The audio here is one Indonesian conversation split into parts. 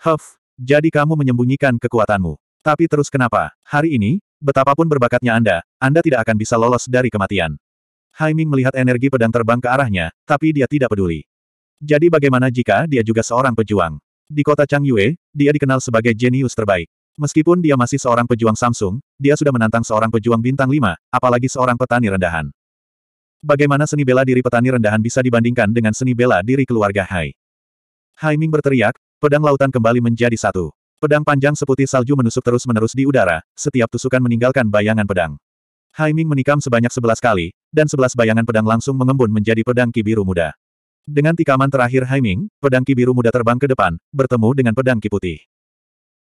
Huff, jadi kamu menyembunyikan kekuatanmu. Tapi terus kenapa? Hari ini, betapapun berbakatnya Anda, Anda tidak akan bisa lolos dari kematian. Haiming melihat energi pedang terbang ke arahnya, tapi dia tidak peduli. Jadi bagaimana jika dia juga seorang pejuang? Di kota Changyue, dia dikenal sebagai jenius terbaik. Meskipun dia masih seorang pejuang Samsung, dia sudah menantang seorang pejuang bintang 5, apalagi seorang petani rendahan. Bagaimana seni bela diri petani rendahan bisa dibandingkan dengan seni bela diri keluarga Hai? Haiming berteriak, Pedang lautan kembali menjadi satu. Pedang panjang seputih salju menusuk terus-menerus di udara, setiap tusukan meninggalkan bayangan pedang. Haiming menikam sebanyak sebelas kali, dan sebelas bayangan pedang langsung mengembun menjadi pedang kibiru muda. Dengan tikaman terakhir Haiming, pedang kibiru muda terbang ke depan, bertemu dengan pedang kiputih.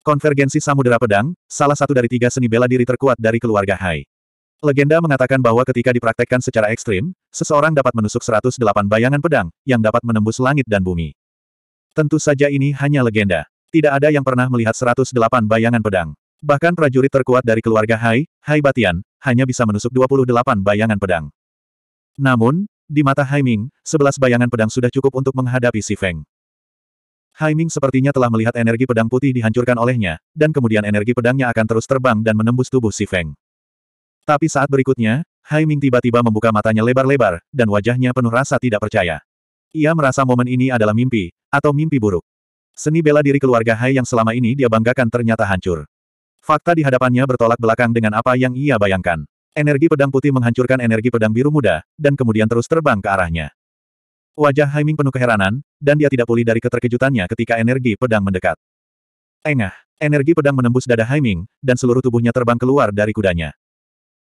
Konvergensi Samudera Pedang, salah satu dari tiga seni bela diri terkuat dari keluarga Hai. Legenda mengatakan bahwa ketika dipraktekkan secara ekstrim, seseorang dapat menusuk 108 bayangan pedang, yang dapat menembus langit dan bumi. Tentu saja ini hanya legenda. Tidak ada yang pernah melihat 108 bayangan pedang. Bahkan prajurit terkuat dari keluarga Hai, Hai Batian, hanya bisa menusuk 28 bayangan pedang. Namun, di mata Haiming, 11 bayangan pedang sudah cukup untuk menghadapi Si Feng. Haiming sepertinya telah melihat energi pedang putih dihancurkan olehnya, dan kemudian energi pedangnya akan terus terbang dan menembus tubuh Si Feng. Tapi saat berikutnya, Haiming tiba-tiba membuka matanya lebar-lebar, dan wajahnya penuh rasa tidak percaya. Ia merasa momen ini adalah mimpi, atau mimpi buruk. Seni bela diri keluarga Hai yang selama ini dia banggakan ternyata hancur. Fakta di hadapannya bertolak belakang dengan apa yang ia bayangkan. Energi pedang putih menghancurkan energi pedang biru muda, dan kemudian terus terbang ke arahnya. Wajah Haiming penuh keheranan, dan dia tidak pulih dari keterkejutannya ketika energi pedang mendekat. Engah, energi pedang menembus dada Haiming, dan seluruh tubuhnya terbang keluar dari kudanya.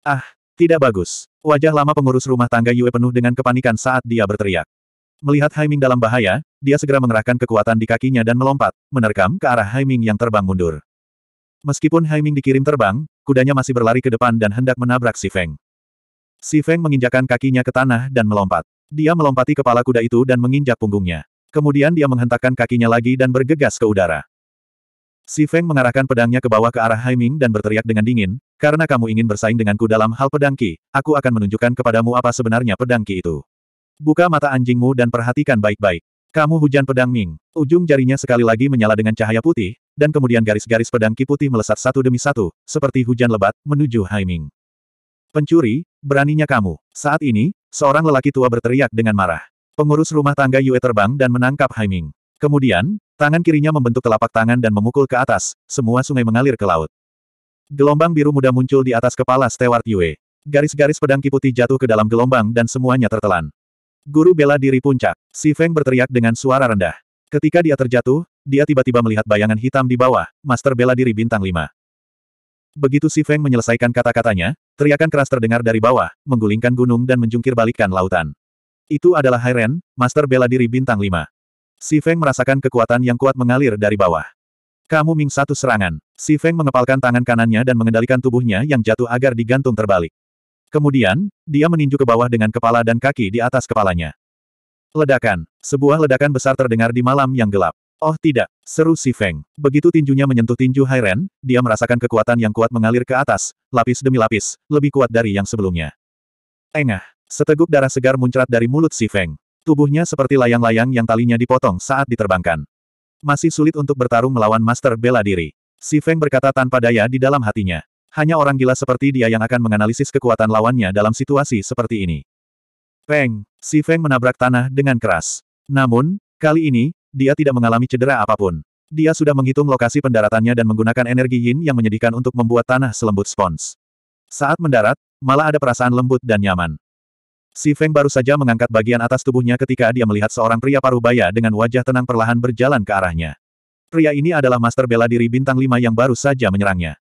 Ah, tidak bagus. Wajah lama pengurus rumah tangga Yue penuh dengan kepanikan saat dia berteriak. Melihat Haiming dalam bahaya, dia segera mengerahkan kekuatan di kakinya dan melompat, menerkam ke arah Haiming yang terbang mundur. Meskipun Haiming dikirim terbang, kudanya masih berlari ke depan dan hendak menabrak Si Feng. Si Feng menginjakan kakinya ke tanah dan melompat. Dia melompati kepala kuda itu dan menginjak punggungnya. Kemudian dia menghentakkan kakinya lagi dan bergegas ke udara. Si Feng mengarahkan pedangnya ke bawah ke arah Haiming dan berteriak dengan dingin, karena kamu ingin bersaing denganku dalam hal pedangki, aku akan menunjukkan kepadamu apa sebenarnya pedangki itu. Buka mata anjingmu dan perhatikan baik-baik. Kamu hujan pedang Ming. Ujung jarinya sekali lagi menyala dengan cahaya putih, dan kemudian garis-garis pedang ki putih melesat satu demi satu, seperti hujan lebat, menuju Haiming. Pencuri, beraninya kamu. Saat ini, seorang lelaki tua berteriak dengan marah. Pengurus rumah tangga Yue terbang dan menangkap Haiming. Kemudian, tangan kirinya membentuk telapak tangan dan memukul ke atas, semua sungai mengalir ke laut. Gelombang biru muda muncul di atas kepala Stewart Yue. Garis-garis pedang Ki putih jatuh ke dalam gelombang dan semuanya tertelan. Guru bela diri puncak. Si Feng berteriak dengan suara rendah. Ketika dia terjatuh, dia tiba-tiba melihat bayangan hitam di bawah, Master bela diri bintang 5. Begitu Si Feng menyelesaikan kata-katanya, teriakan keras terdengar dari bawah, menggulingkan gunung dan menjungkir balikkan lautan. Itu adalah Hairen, Master bela diri bintang 5. Si Feng merasakan kekuatan yang kuat mengalir dari bawah. Kamu Ming satu serangan. Si Feng mengepalkan tangan kanannya dan mengendalikan tubuhnya yang jatuh agar digantung terbalik. Kemudian, dia meninju ke bawah dengan kepala dan kaki di atas kepalanya. Ledakan. Sebuah ledakan besar terdengar di malam yang gelap. Oh tidak, seru si Feng. Begitu tinjunya menyentuh tinju Hairen, dia merasakan kekuatan yang kuat mengalir ke atas, lapis demi lapis, lebih kuat dari yang sebelumnya. Engah, seteguk darah segar muncrat dari mulut si Feng. Tubuhnya seperti layang-layang yang talinya dipotong saat diterbangkan. Masih sulit untuk bertarung melawan master bela diri. Si Feng berkata tanpa daya di dalam hatinya. Hanya orang gila seperti dia yang akan menganalisis kekuatan lawannya dalam situasi seperti ini. Peng! Si Feng menabrak tanah dengan keras. Namun, kali ini, dia tidak mengalami cedera apapun. Dia sudah menghitung lokasi pendaratannya dan menggunakan energi yin yang menyedihkan untuk membuat tanah selembut spons. Saat mendarat, malah ada perasaan lembut dan nyaman. Si Feng baru saja mengangkat bagian atas tubuhnya ketika dia melihat seorang pria parubaya dengan wajah tenang perlahan berjalan ke arahnya. Pria ini adalah master bela diri bintang Lima yang baru saja menyerangnya.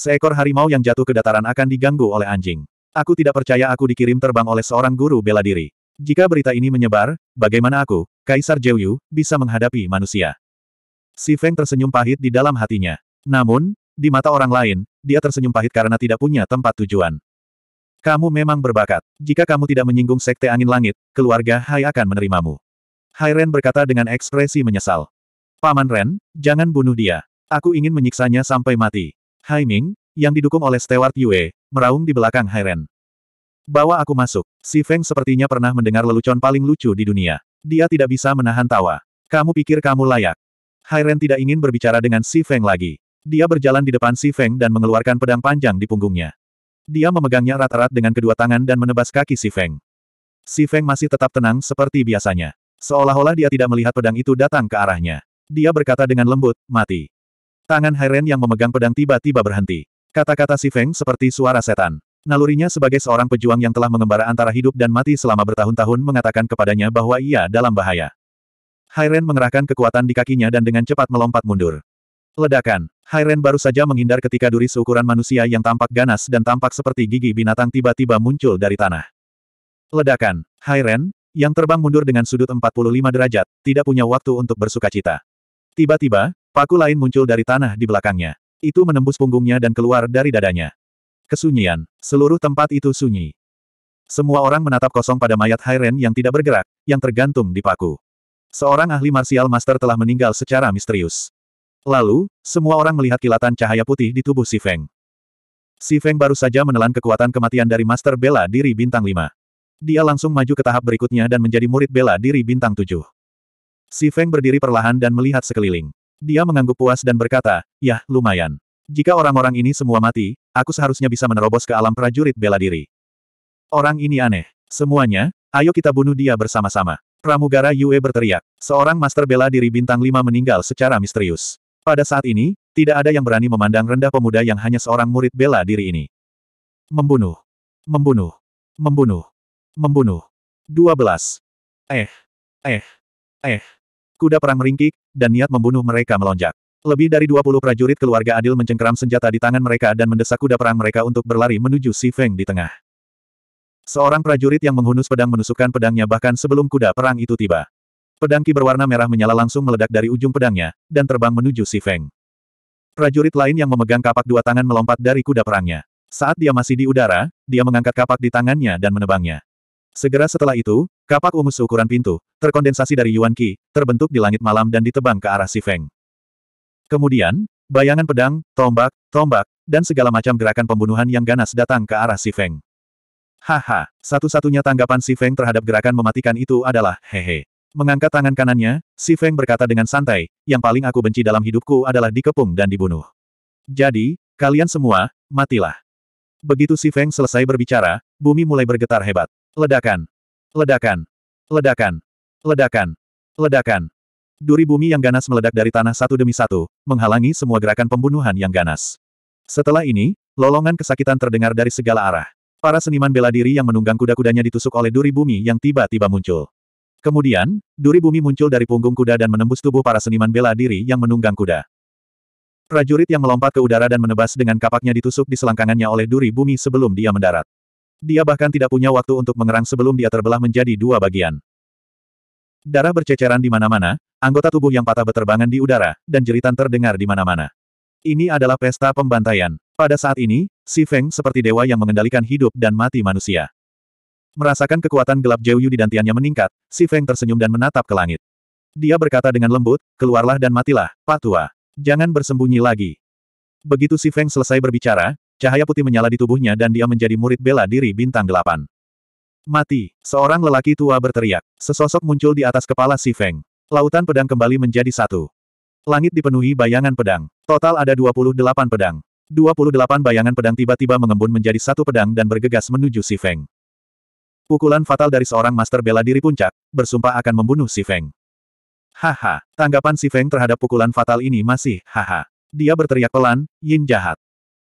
Seekor harimau yang jatuh ke dataran akan diganggu oleh anjing. Aku tidak percaya aku dikirim terbang oleh seorang guru bela diri. Jika berita ini menyebar, bagaimana aku, Kaisar Jeoyu, bisa menghadapi manusia? Si Feng tersenyum pahit di dalam hatinya. Namun, di mata orang lain, dia tersenyum pahit karena tidak punya tempat tujuan. Kamu memang berbakat. Jika kamu tidak menyinggung Sekte Angin Langit, keluarga Hai akan menerimamu. Hai Ren berkata dengan ekspresi menyesal. Paman Ren, jangan bunuh dia. Aku ingin menyiksanya sampai mati. Hai Ming, yang didukung oleh Stewart Yue, meraung di belakang Hairen. Bawa aku masuk. Si Feng sepertinya pernah mendengar lelucon paling lucu di dunia. Dia tidak bisa menahan tawa. Kamu pikir kamu layak? Hairen tidak ingin berbicara dengan Si Feng lagi. Dia berjalan di depan Si Feng dan mengeluarkan pedang panjang di punggungnya. Dia memegangnya rata-rata dengan kedua tangan dan menebas kaki Si Feng. Si Feng masih tetap tenang seperti biasanya. Seolah-olah dia tidak melihat pedang itu datang ke arahnya. Dia berkata dengan lembut, mati. Tangan Hairen yang memegang pedang tiba-tiba berhenti. Kata-kata Si Feng seperti suara setan. Nalurinya sebagai seorang pejuang yang telah mengembara antara hidup dan mati selama bertahun-tahun mengatakan kepadanya bahwa ia dalam bahaya. Hairen mengerahkan kekuatan di kakinya dan dengan cepat melompat mundur. Ledakan. Hairen baru saja menghindar ketika duri seukuran manusia yang tampak ganas dan tampak seperti gigi binatang tiba-tiba muncul dari tanah. Ledakan. Hairen, yang terbang mundur dengan sudut 45 derajat, tidak punya waktu untuk bersukacita. Tiba-tiba, Paku lain muncul dari tanah di belakangnya. Itu menembus punggungnya dan keluar dari dadanya. Kesunyian. Seluruh tempat itu sunyi. Semua orang menatap kosong pada mayat Hairen yang tidak bergerak, yang tergantung di paku. Seorang ahli martial master telah meninggal secara misterius. Lalu, semua orang melihat kilatan cahaya putih di tubuh Si Feng. Si Feng baru saja menelan kekuatan kematian dari Master Bela Diri Bintang 5. Dia langsung maju ke tahap berikutnya dan menjadi murid Bela Diri Bintang 7. Si Feng berdiri perlahan dan melihat sekeliling. Dia mengangguk puas dan berkata, Yah, lumayan. Jika orang-orang ini semua mati, aku seharusnya bisa menerobos ke alam prajurit bela diri. Orang ini aneh. Semuanya, ayo kita bunuh dia bersama-sama. Pramugara Yue berteriak. Seorang master bela diri bintang lima meninggal secara misterius. Pada saat ini, tidak ada yang berani memandang rendah pemuda yang hanya seorang murid bela diri ini. Membunuh. Membunuh. Membunuh. Membunuh. 12. Eh. Eh. Eh. Kuda perang meringkik, dan niat membunuh mereka melonjak. Lebih dari 20 prajurit keluarga adil mencengkeram senjata di tangan mereka dan mendesak kuda perang mereka untuk berlari menuju Si Feng di tengah. Seorang prajurit yang menghunus pedang menusukkan pedangnya bahkan sebelum kuda perang itu tiba. Pedang ki berwarna merah menyala langsung meledak dari ujung pedangnya, dan terbang menuju Si Feng. Prajurit lain yang memegang kapak dua tangan melompat dari kuda perangnya. Saat dia masih di udara, dia mengangkat kapak di tangannya dan menebangnya. Segera setelah itu, kapak umus seukuran pintu, terkondensasi dari Yuan Qi, terbentuk di langit malam dan ditebang ke arah Si Feng. Kemudian, bayangan pedang, tombak, tombak, dan segala macam gerakan pembunuhan yang ganas datang ke arah Si Feng. Haha, satu-satunya tanggapan Si Feng terhadap gerakan mematikan itu adalah, hehe. Mengangkat tangan kanannya, Si Feng berkata dengan santai, yang paling aku benci dalam hidupku adalah dikepung dan dibunuh. Jadi, kalian semua, matilah. Begitu Si Feng selesai berbicara, bumi mulai bergetar hebat. Ledakan. Ledakan. Ledakan. Ledakan. Ledakan. Duri bumi yang ganas meledak dari tanah satu demi satu, menghalangi semua gerakan pembunuhan yang ganas. Setelah ini, lolongan kesakitan terdengar dari segala arah. Para seniman bela diri yang menunggang kuda-kudanya ditusuk oleh duri bumi yang tiba-tiba muncul. Kemudian, duri bumi muncul dari punggung kuda dan menembus tubuh para seniman bela diri yang menunggang kuda. Prajurit yang melompat ke udara dan menebas dengan kapaknya ditusuk di selangkangannya oleh duri bumi sebelum dia mendarat. Dia bahkan tidak punya waktu untuk mengerang sebelum dia terbelah menjadi dua bagian. Darah berceceran di mana-mana, anggota tubuh yang patah beterbangan di udara, dan jeritan terdengar di mana-mana. Ini adalah pesta pembantaian. Pada saat ini, Si Feng seperti dewa yang mengendalikan hidup dan mati manusia. Merasakan kekuatan gelap Jiu Yu di dantiannya meningkat, Si Feng tersenyum dan menatap ke langit. Dia berkata dengan lembut, keluarlah dan matilah, patua. Jangan bersembunyi lagi. Begitu Si Feng selesai berbicara, Cahaya putih menyala di tubuhnya dan dia menjadi murid bela diri bintang delapan. Mati, seorang lelaki tua berteriak. Sesosok muncul di atas kepala Si Feng. Lautan pedang kembali menjadi satu. Langit dipenuhi bayangan pedang. Total ada 28 pedang. 28 bayangan pedang tiba-tiba mengembun menjadi satu pedang dan bergegas menuju Si Feng. Pukulan fatal dari seorang master bela diri puncak, bersumpah akan membunuh Si Feng. Haha, tanggapan Si Feng terhadap pukulan fatal ini masih, haha. Dia berteriak pelan, Yin jahat.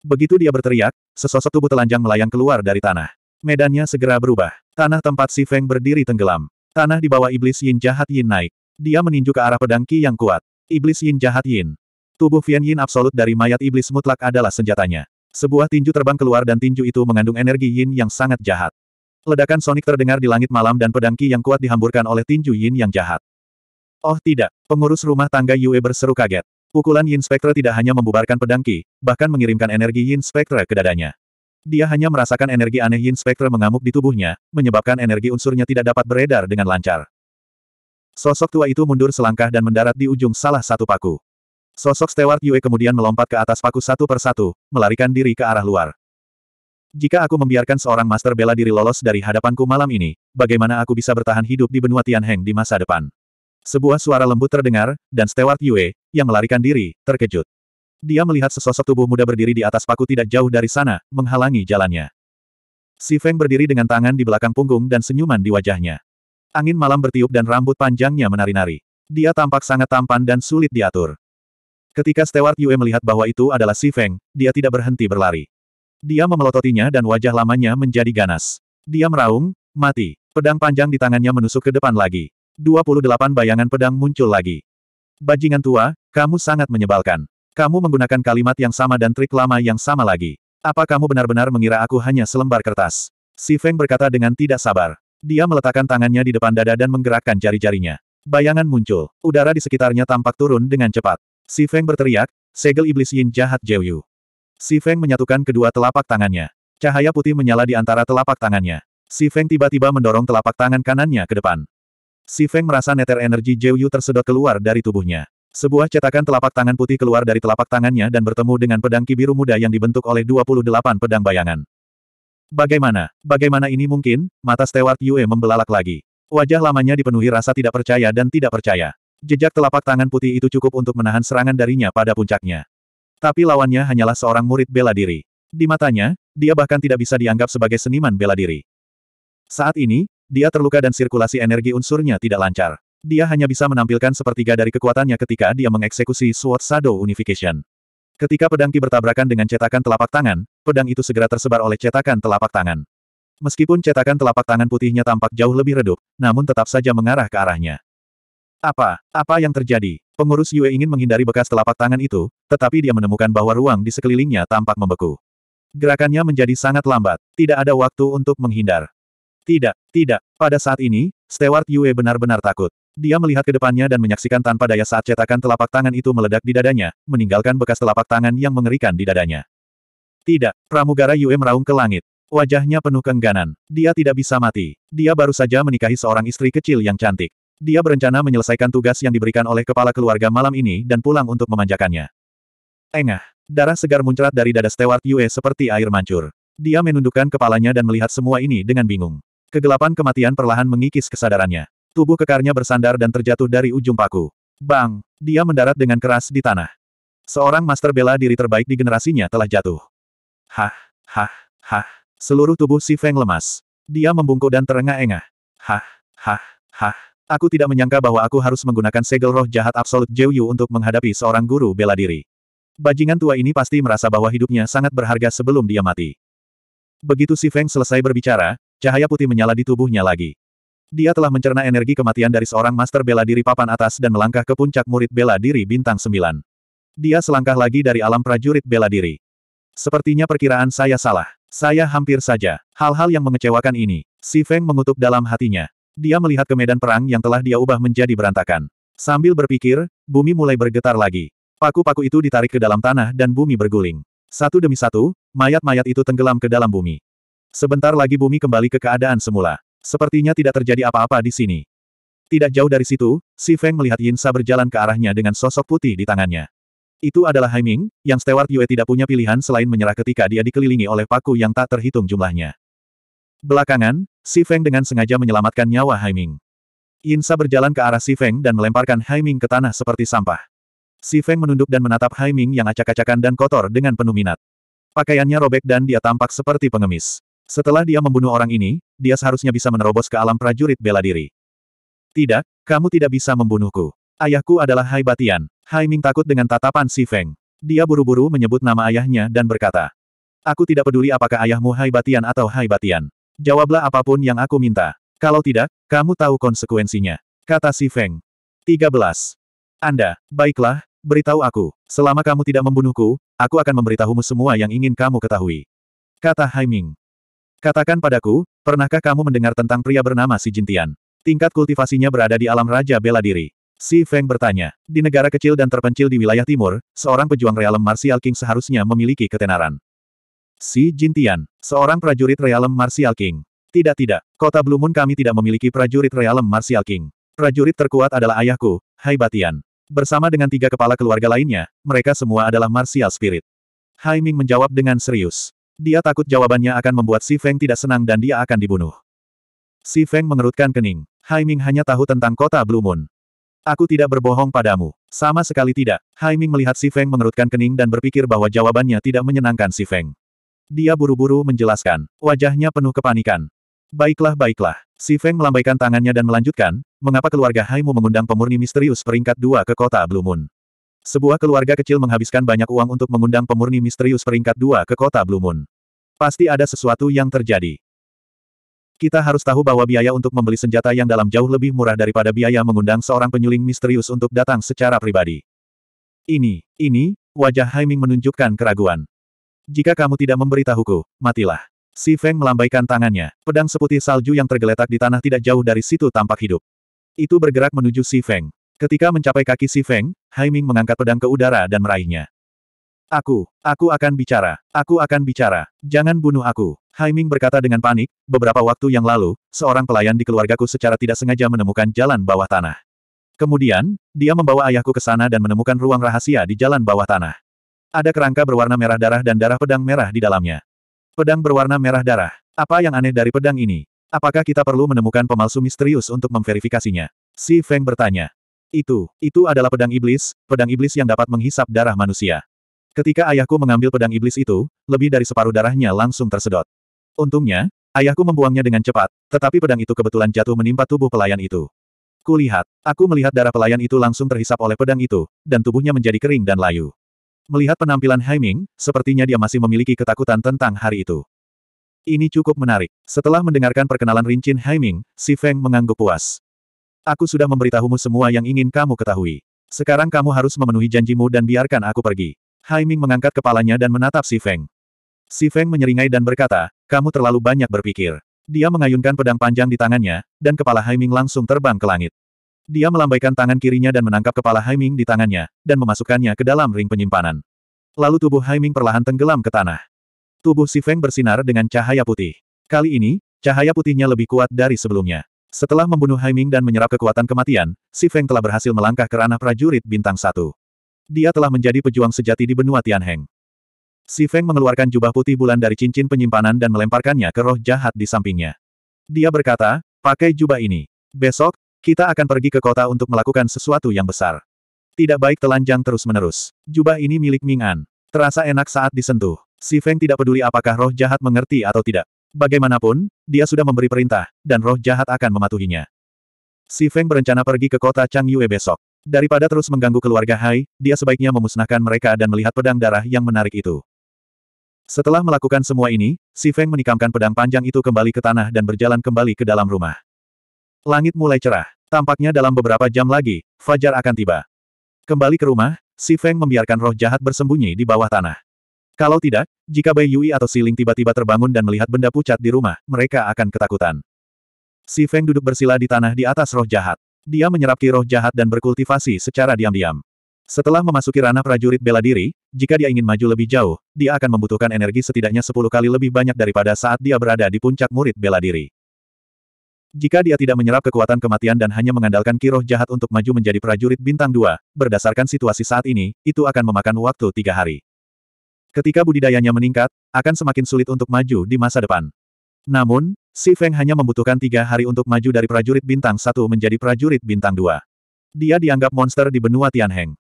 Begitu dia berteriak, sesosok tubuh telanjang melayang keluar dari tanah. Medannya segera berubah. Tanah tempat si Feng berdiri tenggelam. Tanah di bawah iblis Yin jahat Yin naik. Dia meninju ke arah pedang Qi yang kuat. Iblis Yin jahat Yin. Tubuh Fian Yin absolut dari mayat iblis mutlak adalah senjatanya. Sebuah tinju terbang keluar dan tinju itu mengandung energi Yin yang sangat jahat. Ledakan sonik terdengar di langit malam dan pedang Qi yang kuat dihamburkan oleh tinju Yin yang jahat. Oh tidak, pengurus rumah tangga Yue berseru kaget. Pukulan Yin Spectre tidak hanya membubarkan pedangki, bahkan mengirimkan energi Yin Spectre ke dadanya. Dia hanya merasakan energi aneh Yin Spectre mengamuk di tubuhnya, menyebabkan energi unsurnya tidak dapat beredar dengan lancar. Sosok tua itu mundur selangkah dan mendarat di ujung salah satu paku. Sosok Stewart Yue kemudian melompat ke atas paku satu persatu, melarikan diri ke arah luar. Jika aku membiarkan seorang master bela diri lolos dari hadapanku malam ini, bagaimana aku bisa bertahan hidup di benua Tianheng di masa depan? Sebuah suara lembut terdengar, dan Stewart Yue, yang melarikan diri, terkejut. Dia melihat sesosok tubuh muda berdiri di atas paku tidak jauh dari sana, menghalangi jalannya. Si Feng berdiri dengan tangan di belakang punggung dan senyuman di wajahnya. Angin malam bertiup dan rambut panjangnya menari-nari. Dia tampak sangat tampan dan sulit diatur. Ketika Stewart Yue melihat bahwa itu adalah Si Feng, dia tidak berhenti berlari. Dia memelototinya dan wajah lamanya menjadi ganas. Dia meraung, mati. Pedang panjang di tangannya menusuk ke depan lagi. 28 bayangan pedang muncul lagi. Bajingan tua, kamu sangat menyebalkan. Kamu menggunakan kalimat yang sama dan trik lama yang sama lagi. Apa kamu benar-benar mengira aku hanya selembar kertas? Si Feng berkata dengan tidak sabar. Dia meletakkan tangannya di depan dada dan menggerakkan jari-jarinya. Bayangan muncul. Udara di sekitarnya tampak turun dengan cepat. Si Feng berteriak, segel iblis yin jahat Jeyu. Si Feng menyatukan kedua telapak tangannya. Cahaya putih menyala di antara telapak tangannya. Si Feng tiba-tiba mendorong telapak tangan kanannya ke depan. Si Feng merasa neter energi Jiu Yu tersedot keluar dari tubuhnya. Sebuah cetakan telapak tangan putih keluar dari telapak tangannya dan bertemu dengan pedang biru muda yang dibentuk oleh 28 pedang bayangan. Bagaimana? Bagaimana ini mungkin? Mata Stewart Yue membelalak lagi. Wajah lamanya dipenuhi rasa tidak percaya dan tidak percaya. Jejak telapak tangan putih itu cukup untuk menahan serangan darinya pada puncaknya. Tapi lawannya hanyalah seorang murid bela diri. Di matanya, dia bahkan tidak bisa dianggap sebagai seniman bela diri. Saat ini, dia terluka dan sirkulasi energi unsurnya tidak lancar. Dia hanya bisa menampilkan sepertiga dari kekuatannya ketika dia mengeksekusi Sword Shadow Unification. Ketika pedang Ki bertabrakan dengan cetakan telapak tangan, pedang itu segera tersebar oleh cetakan telapak tangan. Meskipun cetakan telapak tangan putihnya tampak jauh lebih redup, namun tetap saja mengarah ke arahnya. Apa? Apa yang terjadi? Pengurus Yue ingin menghindari bekas telapak tangan itu, tetapi dia menemukan bahwa ruang di sekelilingnya tampak membeku. Gerakannya menjadi sangat lambat, tidak ada waktu untuk menghindar. Tidak, tidak. Pada saat ini, Stewart Yue benar-benar takut. Dia melihat ke depannya dan menyaksikan tanpa daya saat cetakan telapak tangan itu meledak di dadanya, meninggalkan bekas telapak tangan yang mengerikan di dadanya. Tidak, pramugara Yue meraung ke langit. Wajahnya penuh keengganan. Dia tidak bisa mati. Dia baru saja menikahi seorang istri kecil yang cantik. Dia berencana menyelesaikan tugas yang diberikan oleh kepala keluarga malam ini dan pulang untuk memanjakannya. Engah. Darah segar muncrat dari dada Stewart Yue seperti air mancur. Dia menundukkan kepalanya dan melihat semua ini dengan bingung. Kegelapan kematian perlahan mengikis kesadarannya. Tubuh kekarnya bersandar dan terjatuh dari ujung paku. Bang! Dia mendarat dengan keras di tanah. Seorang master bela diri terbaik di generasinya telah jatuh. Hah, hah, hah. Seluruh tubuh si Feng lemas. Dia membungkuk dan terengah-engah. Hah, hah, hah. Aku tidak menyangka bahwa aku harus menggunakan segel roh jahat absolut Jiu untuk menghadapi seorang guru bela diri. Bajingan tua ini pasti merasa bahwa hidupnya sangat berharga sebelum dia mati. Begitu si Feng selesai berbicara, Cahaya putih menyala di tubuhnya lagi. Dia telah mencerna energi kematian dari seorang master bela diri papan atas dan melangkah ke puncak murid bela diri bintang 9. Dia selangkah lagi dari alam prajurit bela diri. Sepertinya perkiraan saya salah. Saya hampir saja. Hal-hal yang mengecewakan ini. Si Feng mengutuk dalam hatinya. Dia melihat ke medan perang yang telah dia ubah menjadi berantakan. Sambil berpikir, bumi mulai bergetar lagi. Paku-paku itu ditarik ke dalam tanah dan bumi berguling. Satu demi satu, mayat-mayat itu tenggelam ke dalam bumi. Sebentar lagi bumi kembali ke keadaan semula. Sepertinya tidak terjadi apa-apa di sini. Tidak jauh dari situ, Si Feng melihat Yin Sa berjalan ke arahnya dengan sosok putih di tangannya. Itu adalah Haiming, yang Stewart Yue tidak punya pilihan selain menyerah ketika dia dikelilingi oleh paku yang tak terhitung jumlahnya. Belakangan, Si Feng dengan sengaja menyelamatkan nyawa Haiming. Yin Sa berjalan ke arah Si Feng dan melemparkan Haiming ke tanah seperti sampah. Si Feng menunduk dan menatap Haiming yang acak-acakan dan kotor dengan penuh minat. Pakaiannya robek dan dia tampak seperti pengemis. Setelah dia membunuh orang ini, dia seharusnya bisa menerobos ke alam prajurit bela diri. Tidak, kamu tidak bisa membunuhku. Ayahku adalah Hai Batian. Hai Ming takut dengan tatapan Si Feng. Dia buru-buru menyebut nama ayahnya dan berkata, Aku tidak peduli apakah ayahmu Hai Batian atau Hai Batian. Jawablah apapun yang aku minta. Kalau tidak, kamu tahu konsekuensinya. Kata Si Feng. 13. Anda, baiklah, beritahu aku. Selama kamu tidak membunuhku, aku akan memberitahumu semua yang ingin kamu ketahui. Kata Hai Ming. Katakan padaku, pernahkah kamu mendengar tentang pria bernama Si Jintian? Tingkat kultivasinya berada di alam Raja Bela Diri. Si Feng bertanya. Di negara kecil dan terpencil di wilayah timur, seorang pejuang realem Martial King seharusnya memiliki ketenaran. Si Jintian, seorang prajurit realem Martial King. Tidak tidak, kota Blue Moon kami tidak memiliki prajurit realem Martial King. Prajurit terkuat adalah ayahku, Hai Batian. Bersama dengan tiga kepala keluarga lainnya, mereka semua adalah martial spirit. Hai Ming menjawab dengan serius. Dia takut jawabannya akan membuat Si Feng tidak senang dan dia akan dibunuh. Si Feng mengerutkan kening. Haiming hanya tahu tentang kota Blue Moon. Aku tidak berbohong padamu. Sama sekali tidak. Haiming melihat Si Feng mengerutkan kening dan berpikir bahwa jawabannya tidak menyenangkan Si Feng. Dia buru-buru menjelaskan. Wajahnya penuh kepanikan. Baiklah, baiklah. Si Feng melambaikan tangannya dan melanjutkan, mengapa keluarga Haimu mengundang pemurni misterius peringkat dua ke kota Blue Moon? Sebuah keluarga kecil menghabiskan banyak uang untuk mengundang pemurni misterius peringkat dua ke kota Blue Moon. Pasti ada sesuatu yang terjadi. Kita harus tahu bahwa biaya untuk membeli senjata yang dalam jauh lebih murah daripada biaya mengundang seorang penyuling misterius untuk datang secara pribadi. Ini, ini, wajah Haiming menunjukkan keraguan. Jika kamu tidak memberitahuku, matilah. Si Feng melambaikan tangannya. Pedang seputih salju yang tergeletak di tanah tidak jauh dari situ tampak hidup. Itu bergerak menuju Si Feng. Ketika mencapai kaki Si Feng, Haiming mengangkat pedang ke udara dan meraihnya. Aku, aku akan bicara, aku akan bicara, jangan bunuh aku. Haiming berkata dengan panik, beberapa waktu yang lalu, seorang pelayan di keluargaku secara tidak sengaja menemukan jalan bawah tanah. Kemudian, dia membawa ayahku ke sana dan menemukan ruang rahasia di jalan bawah tanah. Ada kerangka berwarna merah darah dan darah pedang merah di dalamnya. Pedang berwarna merah darah. Apa yang aneh dari pedang ini? Apakah kita perlu menemukan pemalsu misterius untuk memverifikasinya? Si Feng bertanya. Itu, itu adalah pedang iblis, pedang iblis yang dapat menghisap darah manusia. Ketika ayahku mengambil pedang iblis itu, lebih dari separuh darahnya langsung tersedot. Untungnya, ayahku membuangnya dengan cepat, tetapi pedang itu kebetulan jatuh menimpa tubuh pelayan itu. Kulihat, aku melihat darah pelayan itu langsung terhisap oleh pedang itu, dan tubuhnya menjadi kering dan layu. Melihat penampilan Haiming, sepertinya dia masih memiliki ketakutan tentang hari itu. Ini cukup menarik. Setelah mendengarkan perkenalan rincin Haiming, si Feng mengangguk puas. Aku sudah memberitahumu semua yang ingin kamu ketahui. Sekarang kamu harus memenuhi janjimu dan biarkan aku pergi. Haiming mengangkat kepalanya dan menatap Si Feng. Si Feng menyeringai dan berkata, kamu terlalu banyak berpikir. Dia mengayunkan pedang panjang di tangannya, dan kepala Haiming langsung terbang ke langit. Dia melambaikan tangan kirinya dan menangkap kepala Haiming di tangannya, dan memasukkannya ke dalam ring penyimpanan. Lalu tubuh Haiming perlahan tenggelam ke tanah. Tubuh Si Feng bersinar dengan cahaya putih. Kali ini, cahaya putihnya lebih kuat dari sebelumnya. Setelah membunuh Haiming dan menyerap kekuatan kematian, Si Feng telah berhasil melangkah ke ranah prajurit bintang satu. Dia telah menjadi pejuang sejati di benua Tianheng. Si Feng mengeluarkan jubah putih bulan dari cincin penyimpanan dan melemparkannya ke roh jahat di sampingnya. Dia berkata, pakai jubah ini. Besok, kita akan pergi ke kota untuk melakukan sesuatu yang besar. Tidak baik telanjang terus-menerus. Jubah ini milik Ming An. Terasa enak saat disentuh. Si Feng tidak peduli apakah roh jahat mengerti atau tidak. Bagaimanapun, dia sudah memberi perintah, dan roh jahat akan mematuhinya. Si Feng berencana pergi ke kota Chang Yue besok. Daripada terus mengganggu keluarga Hai, dia sebaiknya memusnahkan mereka dan melihat pedang darah yang menarik itu. Setelah melakukan semua ini, Si Feng menikamkan pedang panjang itu kembali ke tanah dan berjalan kembali ke dalam rumah. Langit mulai cerah. Tampaknya dalam beberapa jam lagi, Fajar akan tiba. Kembali ke rumah, Si Feng membiarkan roh jahat bersembunyi di bawah tanah. Kalau tidak, jika Bai Yui atau Siling tiba-tiba terbangun dan melihat benda pucat di rumah, mereka akan ketakutan. Si Feng duduk bersila di tanah di atas roh jahat. Dia menyerap ki roh jahat dan berkultivasi secara diam-diam. Setelah memasuki ranah prajurit bela diri, jika dia ingin maju lebih jauh, dia akan membutuhkan energi setidaknya 10 kali lebih banyak daripada saat dia berada di puncak murid bela diri. Jika dia tidak menyerap kekuatan kematian dan hanya mengandalkan kiroh jahat untuk maju menjadi prajurit bintang 2, berdasarkan situasi saat ini, itu akan memakan waktu tiga hari. Ketika budidayanya meningkat, akan semakin sulit untuk maju di masa depan. Namun, Si Feng hanya membutuhkan tiga hari untuk maju dari prajurit bintang satu menjadi prajurit bintang dua. Dia dianggap monster di benua Tianheng.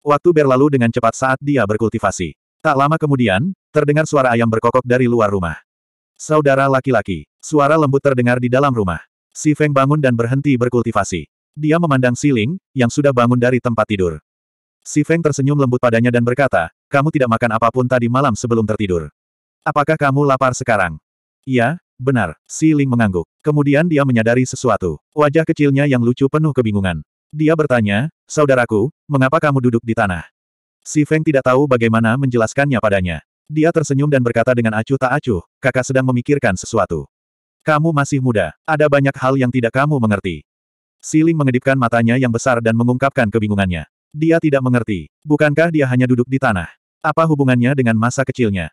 Waktu berlalu dengan cepat saat dia berkultivasi. Tak lama kemudian, terdengar suara ayam berkokok dari luar rumah. Saudara laki-laki, suara lembut terdengar di dalam rumah. Si Feng bangun dan berhenti berkultivasi. Dia memandang Si Ling yang sudah bangun dari tempat tidur. Si Feng tersenyum lembut padanya dan berkata, kamu tidak makan apapun tadi malam sebelum tertidur. Apakah kamu lapar sekarang? Iya, Benar, Si Ling mengangguk. Kemudian dia menyadari sesuatu. Wajah kecilnya yang lucu penuh kebingungan. Dia bertanya, Saudaraku, mengapa kamu duduk di tanah? Si Feng tidak tahu bagaimana menjelaskannya padanya. Dia tersenyum dan berkata dengan acuh tak acuh, kakak sedang memikirkan sesuatu. Kamu masih muda, ada banyak hal yang tidak kamu mengerti. Siling mengedipkan matanya yang besar dan mengungkapkan kebingungannya. Dia tidak mengerti, bukankah dia hanya duduk di tanah? Apa hubungannya dengan masa kecilnya?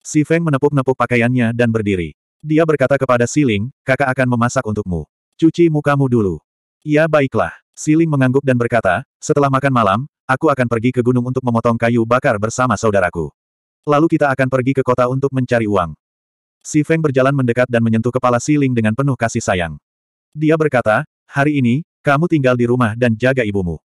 Si Feng menepuk-nepuk pakaiannya dan berdiri. Dia berkata kepada Siling, kakak akan memasak untukmu. Cuci mukamu dulu. Ya baiklah. Siling mengangguk dan berkata, setelah makan malam, aku akan pergi ke gunung untuk memotong kayu bakar bersama saudaraku. Lalu kita akan pergi ke kota untuk mencari uang. Si Feng berjalan mendekat dan menyentuh kepala Siling dengan penuh kasih sayang. Dia berkata, hari ini, kamu tinggal di rumah dan jaga ibumu.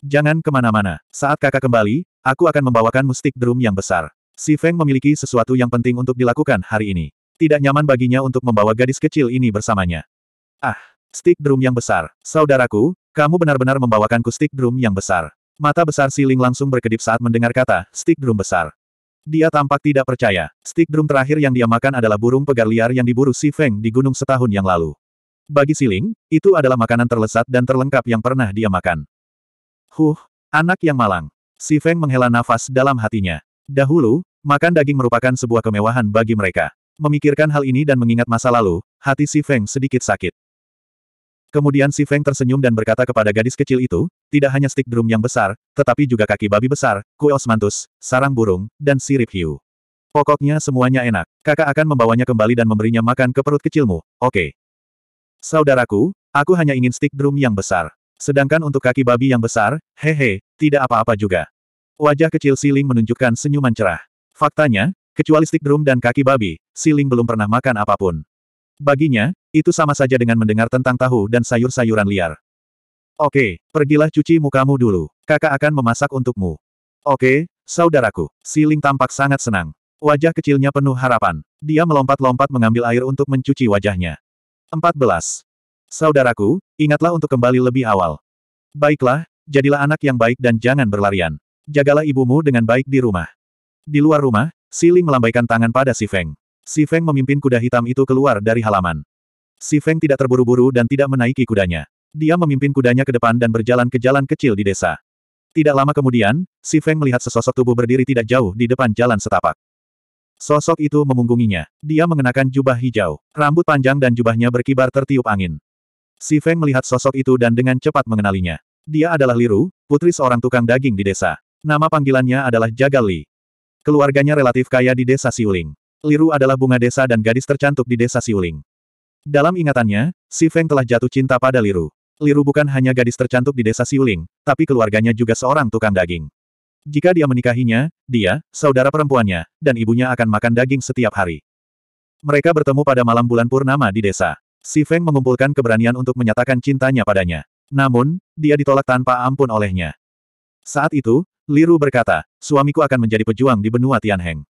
Jangan kemana-mana. Saat kakak kembali, aku akan membawakan mustik drum yang besar. Si Feng memiliki sesuatu yang penting untuk dilakukan hari ini. Tidak nyaman baginya untuk membawa gadis kecil ini bersamanya. Ah, stick drum yang besar. Saudaraku, kamu benar-benar membawakanku stick drum yang besar. Mata besar Siling langsung berkedip saat mendengar kata, stick drum besar. Dia tampak tidak percaya. Stick drum terakhir yang dia makan adalah burung pegar liar yang diburu Si Feng di gunung setahun yang lalu. Bagi Siling, itu adalah makanan terlesat dan terlengkap yang pernah dia makan. Huh, anak yang malang. Si Feng menghela nafas dalam hatinya. Dahulu, makan daging merupakan sebuah kemewahan bagi mereka. Memikirkan hal ini dan mengingat masa lalu, hati Si Feng sedikit sakit. Kemudian Si Feng tersenyum dan berkata kepada gadis kecil itu, tidak hanya stick drum yang besar, tetapi juga kaki babi besar, kue osmantus, sarang burung, dan sirip hiu. Pokoknya semuanya enak. Kakak akan membawanya kembali dan memberinya makan ke perut kecilmu, oke. Okay. Saudaraku, aku hanya ingin stick drum yang besar. Sedangkan untuk kaki babi yang besar, hehe, tidak apa-apa juga. Wajah kecil Siling menunjukkan senyuman cerah. Faktanya, Kecuali stick drum dan kaki babi, Siling belum pernah makan apapun. Baginya, itu sama saja dengan mendengar tentang tahu dan sayur-sayuran liar. Oke, pergilah cuci mukamu dulu. Kakak akan memasak untukmu. Oke, saudaraku. Siling tampak sangat senang. Wajah kecilnya penuh harapan. Dia melompat-lompat mengambil air untuk mencuci wajahnya. 14. Saudaraku, ingatlah untuk kembali lebih awal. Baiklah, jadilah anak yang baik dan jangan berlarian. Jagalah ibumu dengan baik di rumah. Di luar rumah, Si Ling melambaikan tangan pada Si Feng. Si Feng memimpin kuda hitam itu keluar dari halaman. Si Feng tidak terburu-buru dan tidak menaiki kudanya. Dia memimpin kudanya ke depan dan berjalan ke jalan kecil di desa. Tidak lama kemudian, Si Feng melihat sesosok tubuh berdiri tidak jauh di depan jalan setapak. Sosok itu memunggunginya. Dia mengenakan jubah hijau, rambut panjang dan jubahnya berkibar tertiup angin. Si Feng melihat sosok itu dan dengan cepat mengenalinya. Dia adalah Liru, putri seorang tukang daging di desa. Nama panggilannya adalah Jagal Li. Keluarganya relatif kaya di desa Siuling. Liru adalah bunga desa dan gadis tercantik di desa Siuling. Dalam ingatannya, Si Feng telah jatuh cinta pada Liru. Liru bukan hanya gadis tercantik di desa Siuling, tapi keluarganya juga seorang tukang daging. Jika dia menikahinya, dia, saudara perempuannya, dan ibunya akan makan daging setiap hari. Mereka bertemu pada malam bulan purnama di desa. Si Feng mengumpulkan keberanian untuk menyatakan cintanya padanya. Namun, dia ditolak tanpa ampun olehnya. Saat itu, Liru berkata, suamiku akan menjadi pejuang di benua Tianheng.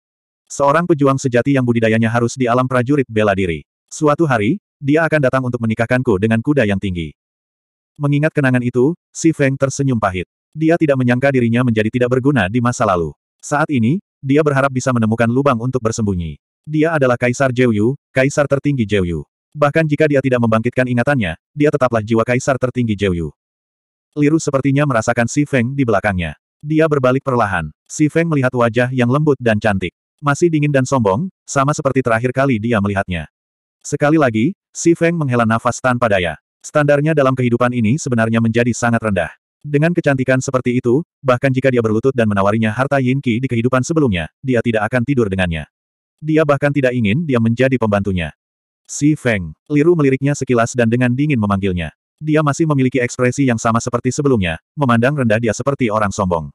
Seorang pejuang sejati yang budidayanya harus di alam prajurit bela diri. Suatu hari, dia akan datang untuk menikahkanku dengan kuda yang tinggi. Mengingat kenangan itu, si Feng tersenyum pahit. Dia tidak menyangka dirinya menjadi tidak berguna di masa lalu. Saat ini, dia berharap bisa menemukan lubang untuk bersembunyi. Dia adalah Kaisar Jeyu, Kaisar tertinggi Jeyu. Bahkan jika dia tidak membangkitkan ingatannya, dia tetaplah jiwa Kaisar tertinggi Jeyu. Liru sepertinya merasakan si Feng di belakangnya. Dia berbalik perlahan. Si Feng melihat wajah yang lembut dan cantik. Masih dingin dan sombong, sama seperti terakhir kali dia melihatnya. Sekali lagi, si Feng menghela nafas tanpa daya. Standarnya dalam kehidupan ini sebenarnya menjadi sangat rendah. Dengan kecantikan seperti itu, bahkan jika dia berlutut dan menawarinya harta Yin Qi di kehidupan sebelumnya, dia tidak akan tidur dengannya. Dia bahkan tidak ingin dia menjadi pembantunya. Si Feng, Liru meliriknya sekilas dan dengan dingin memanggilnya. Dia masih memiliki ekspresi yang sama seperti sebelumnya, memandang rendah dia seperti orang sombong.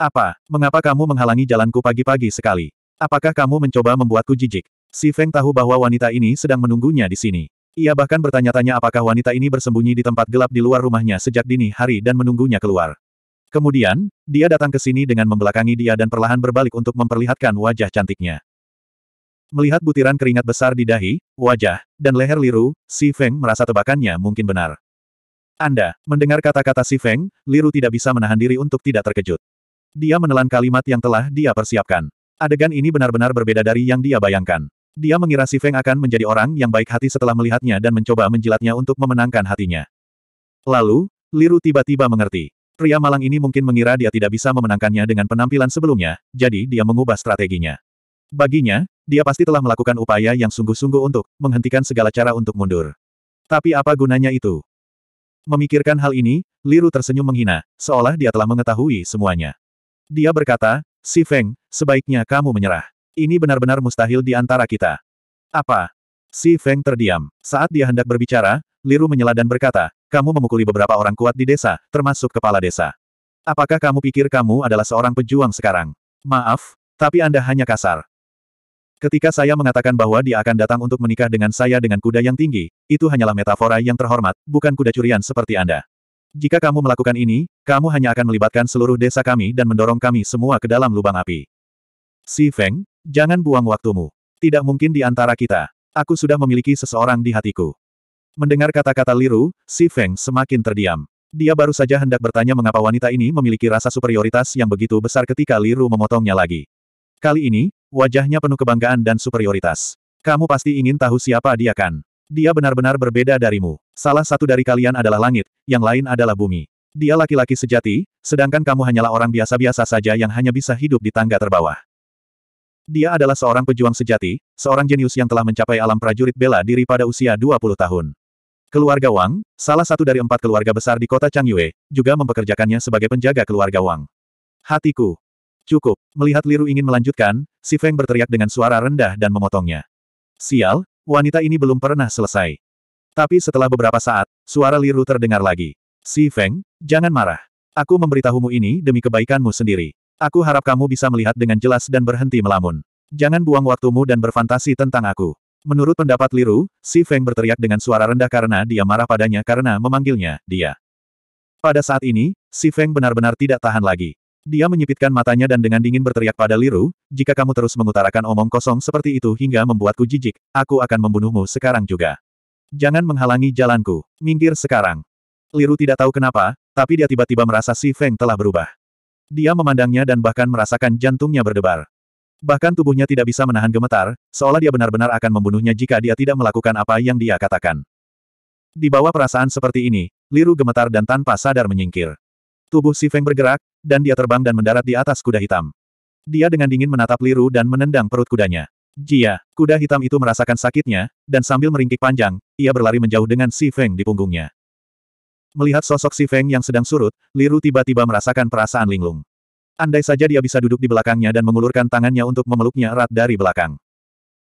Apa, mengapa kamu menghalangi jalanku pagi-pagi sekali? Apakah kamu mencoba membuatku jijik? Si Feng tahu bahwa wanita ini sedang menunggunya di sini. Ia bahkan bertanya-tanya apakah wanita ini bersembunyi di tempat gelap di luar rumahnya sejak dini hari dan menunggunya keluar. Kemudian, dia datang ke sini dengan membelakangi dia dan perlahan berbalik untuk memperlihatkan wajah cantiknya. Melihat butiran keringat besar di dahi, wajah, dan leher Liru, Si Feng merasa tebakannya mungkin benar. Anda, mendengar kata-kata Si Feng, Liru tidak bisa menahan diri untuk tidak terkejut. Dia menelan kalimat yang telah dia persiapkan. Adegan ini benar-benar berbeda dari yang dia bayangkan. Dia mengira Si Feng akan menjadi orang yang baik hati setelah melihatnya dan mencoba menjilatnya untuk memenangkan hatinya. Lalu, Liru tiba-tiba mengerti. Pria malang ini mungkin mengira dia tidak bisa memenangkannya dengan penampilan sebelumnya, jadi dia mengubah strateginya. Baginya, dia pasti telah melakukan upaya yang sungguh-sungguh untuk menghentikan segala cara untuk mundur. Tapi apa gunanya itu? Memikirkan hal ini, Liru tersenyum menghina, seolah dia telah mengetahui semuanya. Dia berkata, Si Feng, sebaiknya kamu menyerah. Ini benar-benar mustahil di antara kita. Apa? Si Feng terdiam. Saat dia hendak berbicara, Liru menyela dan berkata, kamu memukuli beberapa orang kuat di desa, termasuk kepala desa. Apakah kamu pikir kamu adalah seorang pejuang sekarang? Maaf, tapi Anda hanya kasar. Ketika saya mengatakan bahwa dia akan datang untuk menikah dengan saya dengan kuda yang tinggi, itu hanyalah metafora yang terhormat, bukan kuda curian seperti Anda. Jika kamu melakukan ini, kamu hanya akan melibatkan seluruh desa kami dan mendorong kami semua ke dalam lubang api. Si Feng, jangan buang waktumu. Tidak mungkin di antara kita. Aku sudah memiliki seseorang di hatiku. Mendengar kata-kata Liru, Si Feng semakin terdiam. Dia baru saja hendak bertanya mengapa wanita ini memiliki rasa superioritas yang begitu besar ketika Liru memotongnya lagi. Kali ini, wajahnya penuh kebanggaan dan superioritas. Kamu pasti ingin tahu siapa dia kan? Dia benar-benar berbeda darimu. Salah satu dari kalian adalah langit, yang lain adalah bumi. Dia laki-laki sejati, sedangkan kamu hanyalah orang biasa-biasa saja yang hanya bisa hidup di tangga terbawah. Dia adalah seorang pejuang sejati, seorang jenius yang telah mencapai alam prajurit bela diri pada usia 20 tahun. Keluarga Wang, salah satu dari empat keluarga besar di kota Changyue, juga mempekerjakannya sebagai penjaga keluarga Wang. Hatiku. Cukup. Melihat Liru ingin melanjutkan, Si Feng berteriak dengan suara rendah dan memotongnya. Sial, wanita ini belum pernah selesai. Tapi setelah beberapa saat, suara Liru terdengar lagi. Si Feng, jangan marah. Aku memberitahumu ini demi kebaikanmu sendiri. Aku harap kamu bisa melihat dengan jelas dan berhenti melamun. Jangan buang waktumu dan berfantasi tentang aku. Menurut pendapat Liru, Si Feng berteriak dengan suara rendah karena dia marah padanya karena memanggilnya, dia. Pada saat ini, Si Feng benar-benar tidak tahan lagi. Dia menyipitkan matanya dan dengan dingin berteriak pada Liru, jika kamu terus mengutarakan omong kosong seperti itu hingga membuatku jijik, aku akan membunuhmu sekarang juga. Jangan menghalangi jalanku, minggir sekarang. Liru tidak tahu kenapa, tapi dia tiba-tiba merasa Si Feng telah berubah. Dia memandangnya dan bahkan merasakan jantungnya berdebar. Bahkan tubuhnya tidak bisa menahan gemetar, seolah dia benar-benar akan membunuhnya jika dia tidak melakukan apa yang dia katakan. Di bawah perasaan seperti ini, Liru gemetar dan tanpa sadar menyingkir. Tubuh Si Feng bergerak, dan dia terbang dan mendarat di atas kuda hitam. Dia dengan dingin menatap Liru dan menendang perut kudanya. Jia, kuda hitam itu merasakan sakitnya, dan sambil meringkik panjang, ia berlari menjauh dengan Si Feng di punggungnya. Melihat sosok Si Feng yang sedang surut, Liru tiba-tiba merasakan perasaan linglung. Andai saja dia bisa duduk di belakangnya dan mengulurkan tangannya untuk memeluknya erat dari belakang.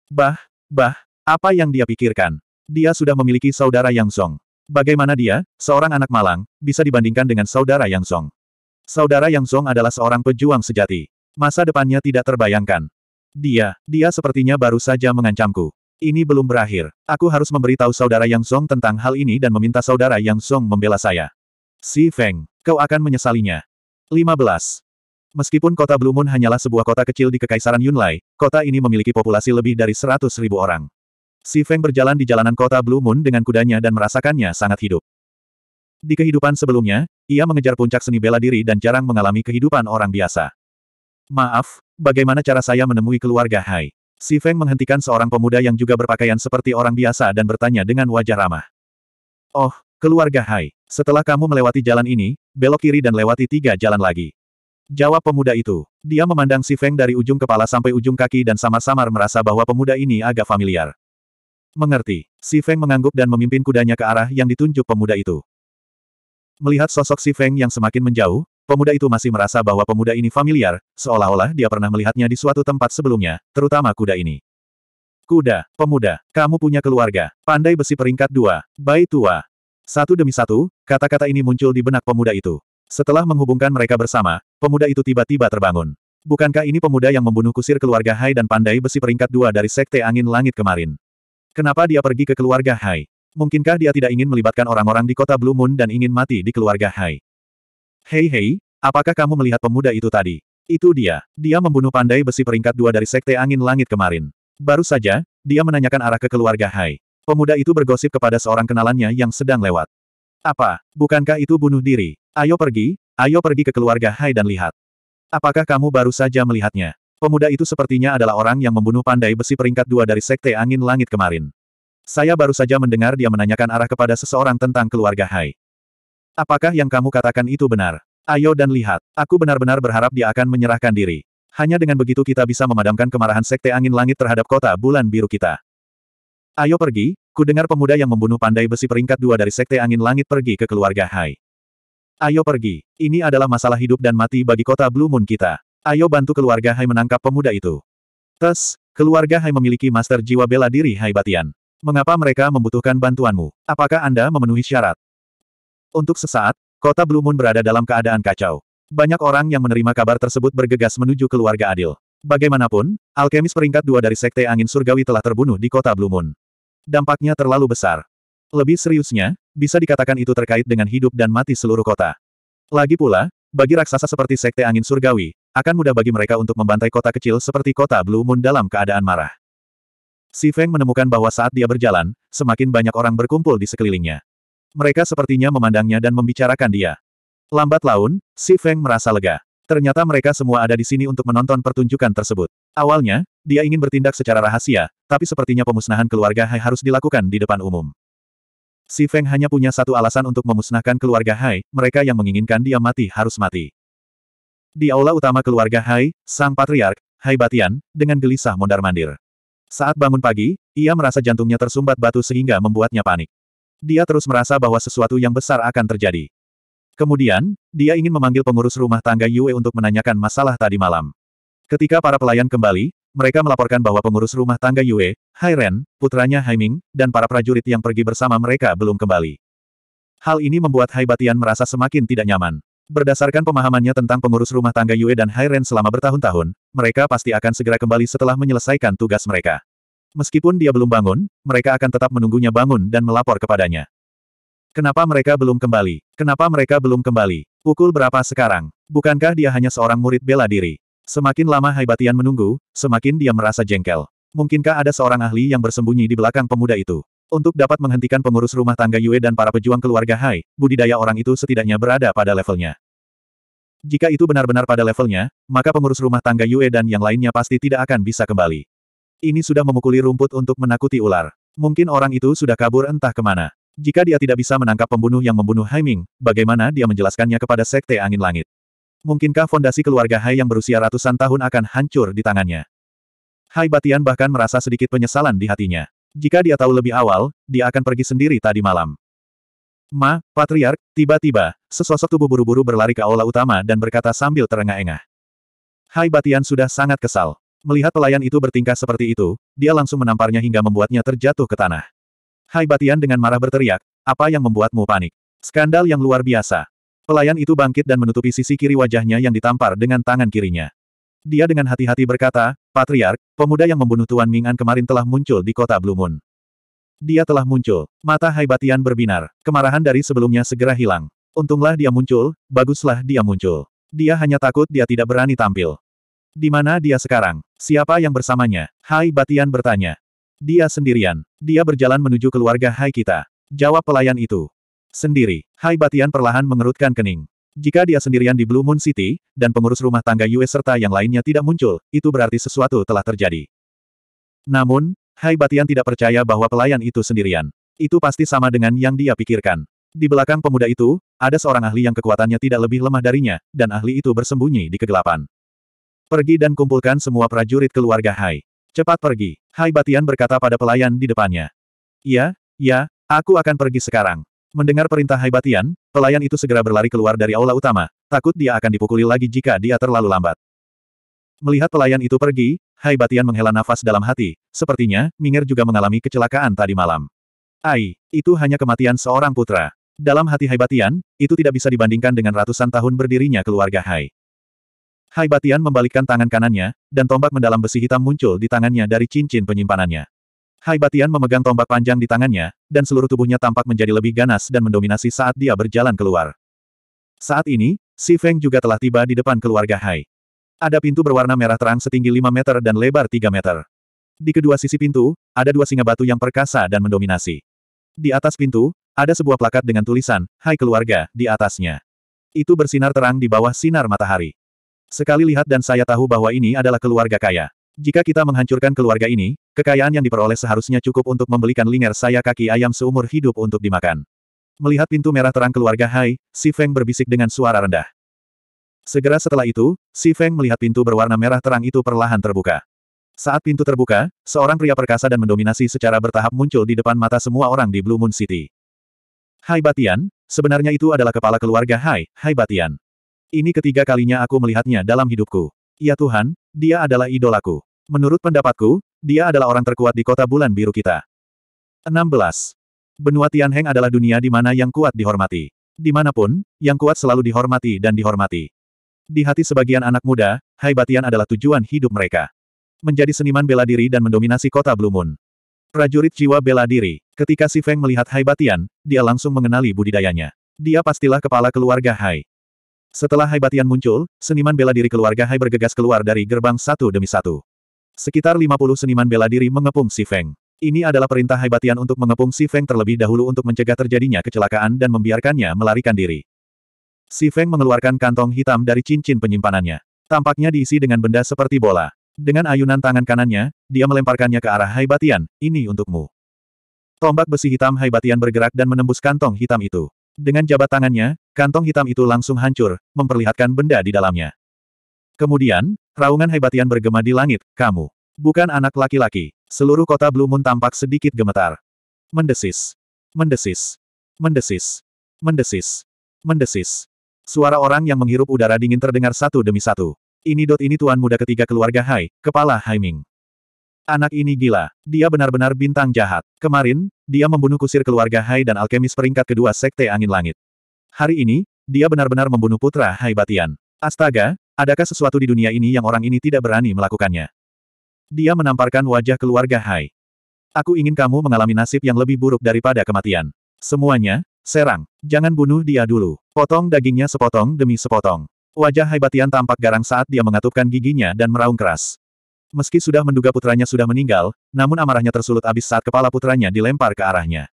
Bah, bah, apa yang dia pikirkan? Dia sudah memiliki saudara Yang Song. Bagaimana dia, seorang anak malang, bisa dibandingkan dengan saudara Yang Song? Saudara Yang Song adalah seorang pejuang sejati. Masa depannya tidak terbayangkan. Dia, dia sepertinya baru saja mengancamku. Ini belum berakhir. Aku harus memberitahu saudara Yang Song tentang hal ini dan meminta saudara Yang Song membela saya. Si Feng, kau akan menyesalinya. 15. Meskipun kota Blue Moon hanyalah sebuah kota kecil di Kekaisaran Yunlai, kota ini memiliki populasi lebih dari 100.000 orang. Si Feng berjalan di jalanan kota Blue Moon dengan kudanya dan merasakannya sangat hidup. Di kehidupan sebelumnya, ia mengejar puncak seni bela diri dan jarang mengalami kehidupan orang biasa. Maaf, bagaimana cara saya menemui keluarga Hai? Si Feng menghentikan seorang pemuda yang juga berpakaian seperti orang biasa dan bertanya dengan wajah ramah. Oh, keluarga Hai, setelah kamu melewati jalan ini, belok kiri dan lewati tiga jalan lagi. Jawab pemuda itu. Dia memandang Si Feng dari ujung kepala sampai ujung kaki dan samar-samar merasa bahwa pemuda ini agak familiar. Mengerti. Si Feng mengangguk dan memimpin kudanya ke arah yang ditunjuk pemuda itu. Melihat sosok si Feng yang semakin menjauh, pemuda itu masih merasa bahwa pemuda ini familiar, seolah-olah dia pernah melihatnya di suatu tempat sebelumnya, terutama kuda ini. Kuda, pemuda, kamu punya keluarga, pandai besi peringkat dua, bayi tua. Satu demi satu, kata-kata ini muncul di benak pemuda itu. Setelah menghubungkan mereka bersama, pemuda itu tiba-tiba terbangun. Bukankah ini pemuda yang membunuh kusir keluarga Hai dan pandai besi peringkat dua dari Sekte Angin Langit kemarin? Kenapa dia pergi ke keluarga Hai? Mungkinkah dia tidak ingin melibatkan orang-orang di kota Blue Moon dan ingin mati di keluarga Hai? Hei hei, apakah kamu melihat pemuda itu tadi? Itu dia. Dia membunuh pandai besi peringkat dua dari Sekte Angin Langit kemarin. Baru saja, dia menanyakan arah ke keluarga Hai. Pemuda itu bergosip kepada seorang kenalannya yang sedang lewat. Apa, bukankah itu bunuh diri? Ayo pergi, ayo pergi ke keluarga Hai dan lihat. Apakah kamu baru saja melihatnya? Pemuda itu sepertinya adalah orang yang membunuh pandai besi peringkat dua dari Sekte Angin Langit kemarin. Saya baru saja mendengar dia menanyakan arah kepada seseorang tentang keluarga Hai. Apakah yang kamu katakan itu benar? Ayo dan lihat, aku benar-benar berharap dia akan menyerahkan diri. Hanya dengan begitu kita bisa memadamkan kemarahan Sekte Angin Langit terhadap kota bulan biru kita. Ayo pergi, ku dengar pemuda yang membunuh pandai besi peringkat dua dari Sekte Angin Langit pergi ke keluarga Hai. Ayo pergi, ini adalah masalah hidup dan mati bagi kota Blue Moon kita. Ayo bantu keluarga Hai menangkap pemuda itu. Tes, keluarga Hai memiliki master jiwa bela diri Hai Batian. Mengapa mereka membutuhkan bantuanmu? Apakah Anda memenuhi syarat? Untuk sesaat, kota Blue Moon berada dalam keadaan kacau. Banyak orang yang menerima kabar tersebut bergegas menuju keluarga Adil. Bagaimanapun, alkemis peringkat dua dari Sekte Angin Surgawi telah terbunuh di kota Blue Moon. Dampaknya terlalu besar. Lebih seriusnya, bisa dikatakan itu terkait dengan hidup dan mati seluruh kota. Lagi pula, bagi raksasa seperti Sekte Angin Surgawi, akan mudah bagi mereka untuk membantai kota kecil seperti kota Blue Moon dalam keadaan marah. Si Feng menemukan bahwa saat dia berjalan, semakin banyak orang berkumpul di sekelilingnya. Mereka sepertinya memandangnya dan membicarakan dia. Lambat laun, Si Feng merasa lega. Ternyata mereka semua ada di sini untuk menonton pertunjukan tersebut. Awalnya, dia ingin bertindak secara rahasia, tapi sepertinya pemusnahan keluarga Hai harus dilakukan di depan umum. Si Feng hanya punya satu alasan untuk memusnahkan keluarga Hai, mereka yang menginginkan dia mati harus mati. Di aula utama keluarga Hai, sang patriark, Hai Batian, dengan gelisah mondar-mandir. Saat bangun pagi, ia merasa jantungnya tersumbat batu sehingga membuatnya panik. Dia terus merasa bahwa sesuatu yang besar akan terjadi. Kemudian, dia ingin memanggil pengurus rumah tangga Yue untuk menanyakan masalah tadi malam. Ketika para pelayan kembali, mereka melaporkan bahwa pengurus rumah tangga Yue, Hai Ren, putranya Hai Ming, dan para prajurit yang pergi bersama mereka belum kembali. Hal ini membuat Hai Batian merasa semakin tidak nyaman. Berdasarkan pemahamannya tentang pengurus rumah tangga Yue dan Hairen selama bertahun-tahun, mereka pasti akan segera kembali setelah menyelesaikan tugas mereka. Meskipun dia belum bangun, mereka akan tetap menunggunya bangun dan melapor kepadanya. Kenapa mereka belum kembali? Kenapa mereka belum kembali? Pukul berapa sekarang? Bukankah dia hanya seorang murid bela diri? Semakin lama Haibatian menunggu, semakin dia merasa jengkel. Mungkinkah ada seorang ahli yang bersembunyi di belakang pemuda itu? Untuk dapat menghentikan pengurus rumah tangga Yue dan para pejuang keluarga Hai, budidaya orang itu setidaknya berada pada levelnya. Jika itu benar-benar pada levelnya, maka pengurus rumah tangga Yue dan yang lainnya pasti tidak akan bisa kembali. Ini sudah memukuli rumput untuk menakuti ular. Mungkin orang itu sudah kabur entah kemana. Jika dia tidak bisa menangkap pembunuh yang membunuh Haiming, bagaimana dia menjelaskannya kepada Sekte Angin Langit? Mungkinkah fondasi keluarga Hai yang berusia ratusan tahun akan hancur di tangannya? Hai Batian bahkan merasa sedikit penyesalan di hatinya. Jika dia tahu lebih awal, dia akan pergi sendiri tadi malam. Ma, Patriark, tiba-tiba, sesosok tubuh buru-buru berlari ke aula utama dan berkata sambil terengah-engah. Hai Batian sudah sangat kesal. Melihat pelayan itu bertingkah seperti itu, dia langsung menamparnya hingga membuatnya terjatuh ke tanah. Hai Batian dengan marah berteriak, apa yang membuatmu panik? Skandal yang luar biasa. Pelayan itu bangkit dan menutupi sisi kiri wajahnya yang ditampar dengan tangan kirinya. Dia dengan hati-hati berkata, Patriark, pemuda yang membunuh Tuan Ming'an kemarin telah muncul di kota Blue Moon. Dia telah muncul. Mata Haibatian berbinar. Kemarahan dari sebelumnya segera hilang. Untunglah dia muncul, baguslah dia muncul. Dia hanya takut dia tidak berani tampil. Di mana dia sekarang? Siapa yang bersamanya? Hai Batian bertanya. Dia sendirian. Dia berjalan menuju keluarga Hai kita. Jawab pelayan itu. Sendiri. Hai Batian perlahan mengerutkan kening. Jika dia sendirian di Blue Moon City, dan pengurus rumah tangga US serta yang lainnya tidak muncul, itu berarti sesuatu telah terjadi. Namun, Hai Batian tidak percaya bahwa pelayan itu sendirian. Itu pasti sama dengan yang dia pikirkan. Di belakang pemuda itu, ada seorang ahli yang kekuatannya tidak lebih lemah darinya, dan ahli itu bersembunyi di kegelapan. Pergi dan kumpulkan semua prajurit keluarga Hai. Cepat pergi. Hai Batian berkata pada pelayan di depannya. Ya, ya, aku akan pergi sekarang. Mendengar perintah Haibatian, pelayan itu segera berlari keluar dari aula utama, takut dia akan dipukuli lagi jika dia terlalu lambat. Melihat pelayan itu pergi, Haibatian menghela nafas dalam hati, sepertinya, Minger juga mengalami kecelakaan tadi malam. Ai, itu hanya kematian seorang putra. Dalam hati Haibatian, itu tidak bisa dibandingkan dengan ratusan tahun berdirinya keluarga Hai. Haibatian membalikkan tangan kanannya, dan tombak mendalam besi hitam muncul di tangannya dari cincin penyimpanannya. Hai Batian memegang tombak panjang di tangannya, dan seluruh tubuhnya tampak menjadi lebih ganas dan mendominasi saat dia berjalan keluar. Saat ini, Si Feng juga telah tiba di depan keluarga Hai. Ada pintu berwarna merah terang setinggi 5 meter dan lebar 3 meter. Di kedua sisi pintu, ada dua singa batu yang perkasa dan mendominasi. Di atas pintu, ada sebuah plakat dengan tulisan, Hai Keluarga, di atasnya. Itu bersinar terang di bawah sinar matahari. Sekali lihat dan saya tahu bahwa ini adalah keluarga kaya. Jika kita menghancurkan keluarga ini, Kekayaan yang diperoleh seharusnya cukup untuk membelikan lingar saya kaki ayam seumur hidup untuk dimakan. Melihat pintu merah terang keluarga Hai, Si Feng berbisik dengan suara rendah. Segera setelah itu, Si Feng melihat pintu berwarna merah terang itu perlahan terbuka. Saat pintu terbuka, seorang pria perkasa dan mendominasi secara bertahap muncul di depan mata semua orang di Blue Moon City. Hai Batian, sebenarnya itu adalah kepala keluarga Hai, Hai Batian. Ini ketiga kalinya aku melihatnya dalam hidupku. Ya Tuhan, dia adalah idolaku. Menurut pendapatku, dia adalah orang terkuat di kota bulan biru kita. 16. Benua Tianheng adalah dunia di mana yang kuat dihormati. Dimanapun, yang kuat selalu dihormati dan dihormati. Di hati sebagian anak muda, Hai Batian adalah tujuan hidup mereka. Menjadi seniman bela diri dan mendominasi kota Blue Moon. Prajurit jiwa bela diri. Ketika Si Feng melihat Hai Batian, dia langsung mengenali budidayanya. Dia pastilah kepala keluarga Hai. Setelah Hai Batian muncul, seniman bela diri keluarga Hai bergegas keluar dari gerbang satu demi satu. Sekitar 50 seniman bela diri mengepung Si Feng. Ini adalah perintah Haibatian untuk mengepung Si Feng terlebih dahulu untuk mencegah terjadinya kecelakaan dan membiarkannya melarikan diri. Si Feng mengeluarkan kantong hitam dari cincin penyimpanannya. Tampaknya diisi dengan benda seperti bola. Dengan ayunan tangan kanannya, dia melemparkannya ke arah Haibatian, ini untukmu. Tombak besi hitam Haibatian bergerak dan menembus kantong hitam itu. Dengan jabat tangannya, kantong hitam itu langsung hancur, memperlihatkan benda di dalamnya. Kemudian, raungan hebatian bergema di langit, kamu. Bukan anak laki-laki. Seluruh kota Blue Moon tampak sedikit gemetar. Mendesis. Mendesis. Mendesis. Mendesis. Mendesis. Suara orang yang menghirup udara dingin terdengar satu demi satu. Ini dot ini tuan muda ketiga keluarga Hai, kepala Haiming. Anak ini gila. Dia benar-benar bintang jahat. Kemarin, dia membunuh kusir keluarga Hai dan alkemis peringkat kedua Sekte Angin Langit. Hari ini, dia benar-benar membunuh putra Hai Batian. Astaga, Adakah sesuatu di dunia ini yang orang ini tidak berani melakukannya? Dia menamparkan wajah keluarga Hai. Aku ingin kamu mengalami nasib yang lebih buruk daripada kematian. Semuanya, serang. Jangan bunuh dia dulu. Potong dagingnya sepotong demi sepotong. Wajah Hai Batian tampak garang saat dia mengatupkan giginya dan meraung keras. Meski sudah menduga putranya sudah meninggal, namun amarahnya tersulut abis saat kepala putranya dilempar ke arahnya.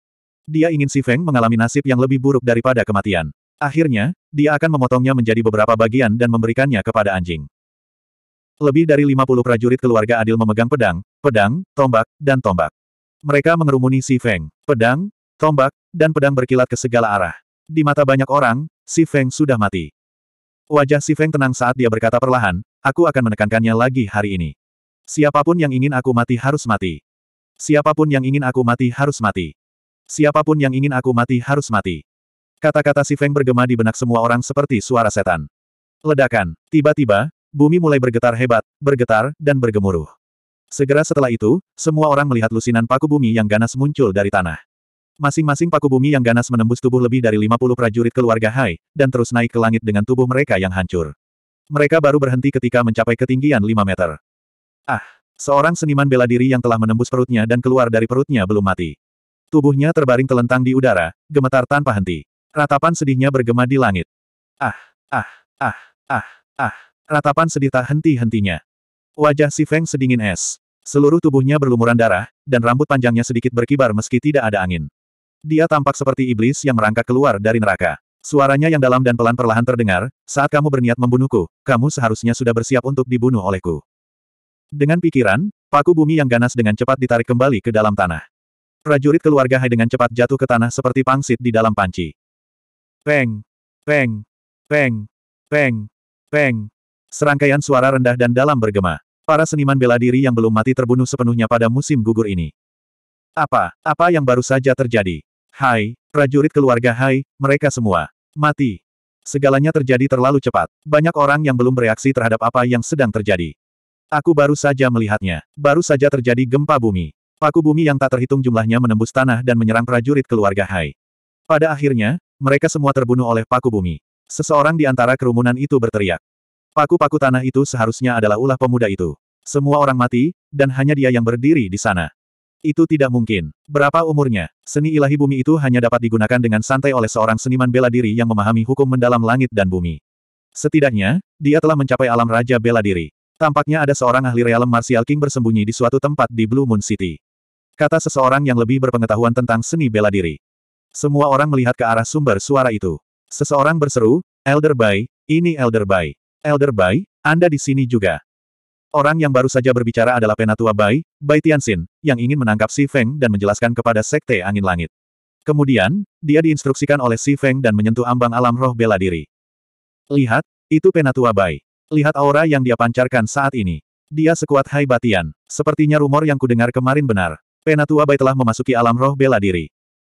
Dia ingin Si Feng mengalami nasib yang lebih buruk daripada kematian. Akhirnya, dia akan memotongnya menjadi beberapa bagian dan memberikannya kepada anjing. Lebih dari 50 prajurit keluarga adil memegang pedang, pedang, tombak, dan tombak. Mereka mengerumuni Si Feng. Pedang, tombak, dan pedang berkilat ke segala arah. Di mata banyak orang, Si Feng sudah mati. Wajah Si Feng tenang saat dia berkata perlahan, aku akan menekankannya lagi hari ini. Siapapun yang ingin aku mati harus mati. Siapapun yang ingin aku mati harus mati. Siapapun yang ingin aku mati harus mati. Kata-kata Si Feng bergema di benak semua orang seperti suara setan. Ledakan. Tiba-tiba, bumi mulai bergetar hebat, bergetar, dan bergemuruh. Segera setelah itu, semua orang melihat lusinan paku bumi yang ganas muncul dari tanah. Masing-masing paku bumi yang ganas menembus tubuh lebih dari 50 prajurit keluarga Hai, dan terus naik ke langit dengan tubuh mereka yang hancur. Mereka baru berhenti ketika mencapai ketinggian 5 meter. Ah, seorang seniman bela diri yang telah menembus perutnya dan keluar dari perutnya belum mati. Tubuhnya terbaring telentang di udara, gemetar tanpa henti. Ratapan sedihnya bergema di langit. Ah, ah, ah, ah, ah. Ratapan sedih tak henti-hentinya. Wajah si Feng sedingin es. Seluruh tubuhnya berlumuran darah, dan rambut panjangnya sedikit berkibar meski tidak ada angin. Dia tampak seperti iblis yang merangkak keluar dari neraka. Suaranya yang dalam dan pelan perlahan terdengar, saat kamu berniat membunuhku, kamu seharusnya sudah bersiap untuk dibunuh olehku. Dengan pikiran, paku bumi yang ganas dengan cepat ditarik kembali ke dalam tanah. Prajurit keluarga Hai dengan cepat jatuh ke tanah seperti pangsit di dalam panci. Peng, peng, peng, peng, peng. Serangkaian suara rendah dan dalam bergema. Para seniman bela diri yang belum mati terbunuh sepenuhnya pada musim gugur ini. Apa, apa yang baru saja terjadi? Hai, prajurit keluarga Hai, mereka semua. Mati. Segalanya terjadi terlalu cepat. Banyak orang yang belum bereaksi terhadap apa yang sedang terjadi. Aku baru saja melihatnya. Baru saja terjadi gempa bumi. Paku bumi yang tak terhitung jumlahnya menembus tanah dan menyerang prajurit keluarga Hai. Pada akhirnya, mereka semua terbunuh oleh paku bumi. Seseorang di antara kerumunan itu berteriak. Paku-paku tanah itu seharusnya adalah ulah pemuda itu. Semua orang mati, dan hanya dia yang berdiri di sana. Itu tidak mungkin. Berapa umurnya? Seni ilahi bumi itu hanya dapat digunakan dengan santai oleh seorang seniman bela diri yang memahami hukum mendalam langit dan bumi. Setidaknya, dia telah mencapai alam raja bela diri. Tampaknya ada seorang ahli realem Martial King bersembunyi di suatu tempat di Blue Moon City. Kata seseorang yang lebih berpengetahuan tentang seni bela diri. Semua orang melihat ke arah sumber suara itu. Seseorang berseru, Elder Bai, ini Elder Bai. Elder Bai, Anda di sini juga. Orang yang baru saja berbicara adalah Penatua Bai, Bai Tianxin, yang ingin menangkap Si Feng dan menjelaskan kepada Sekte Angin Langit. Kemudian, dia diinstruksikan oleh Si Feng dan menyentuh ambang alam roh bela diri. Lihat, itu Penatua Bai. Lihat aura yang dia pancarkan saat ini. Dia sekuat Hai Batian. Sepertinya rumor yang kudengar kemarin benar. Penatua Bai telah memasuki alam roh bela diri.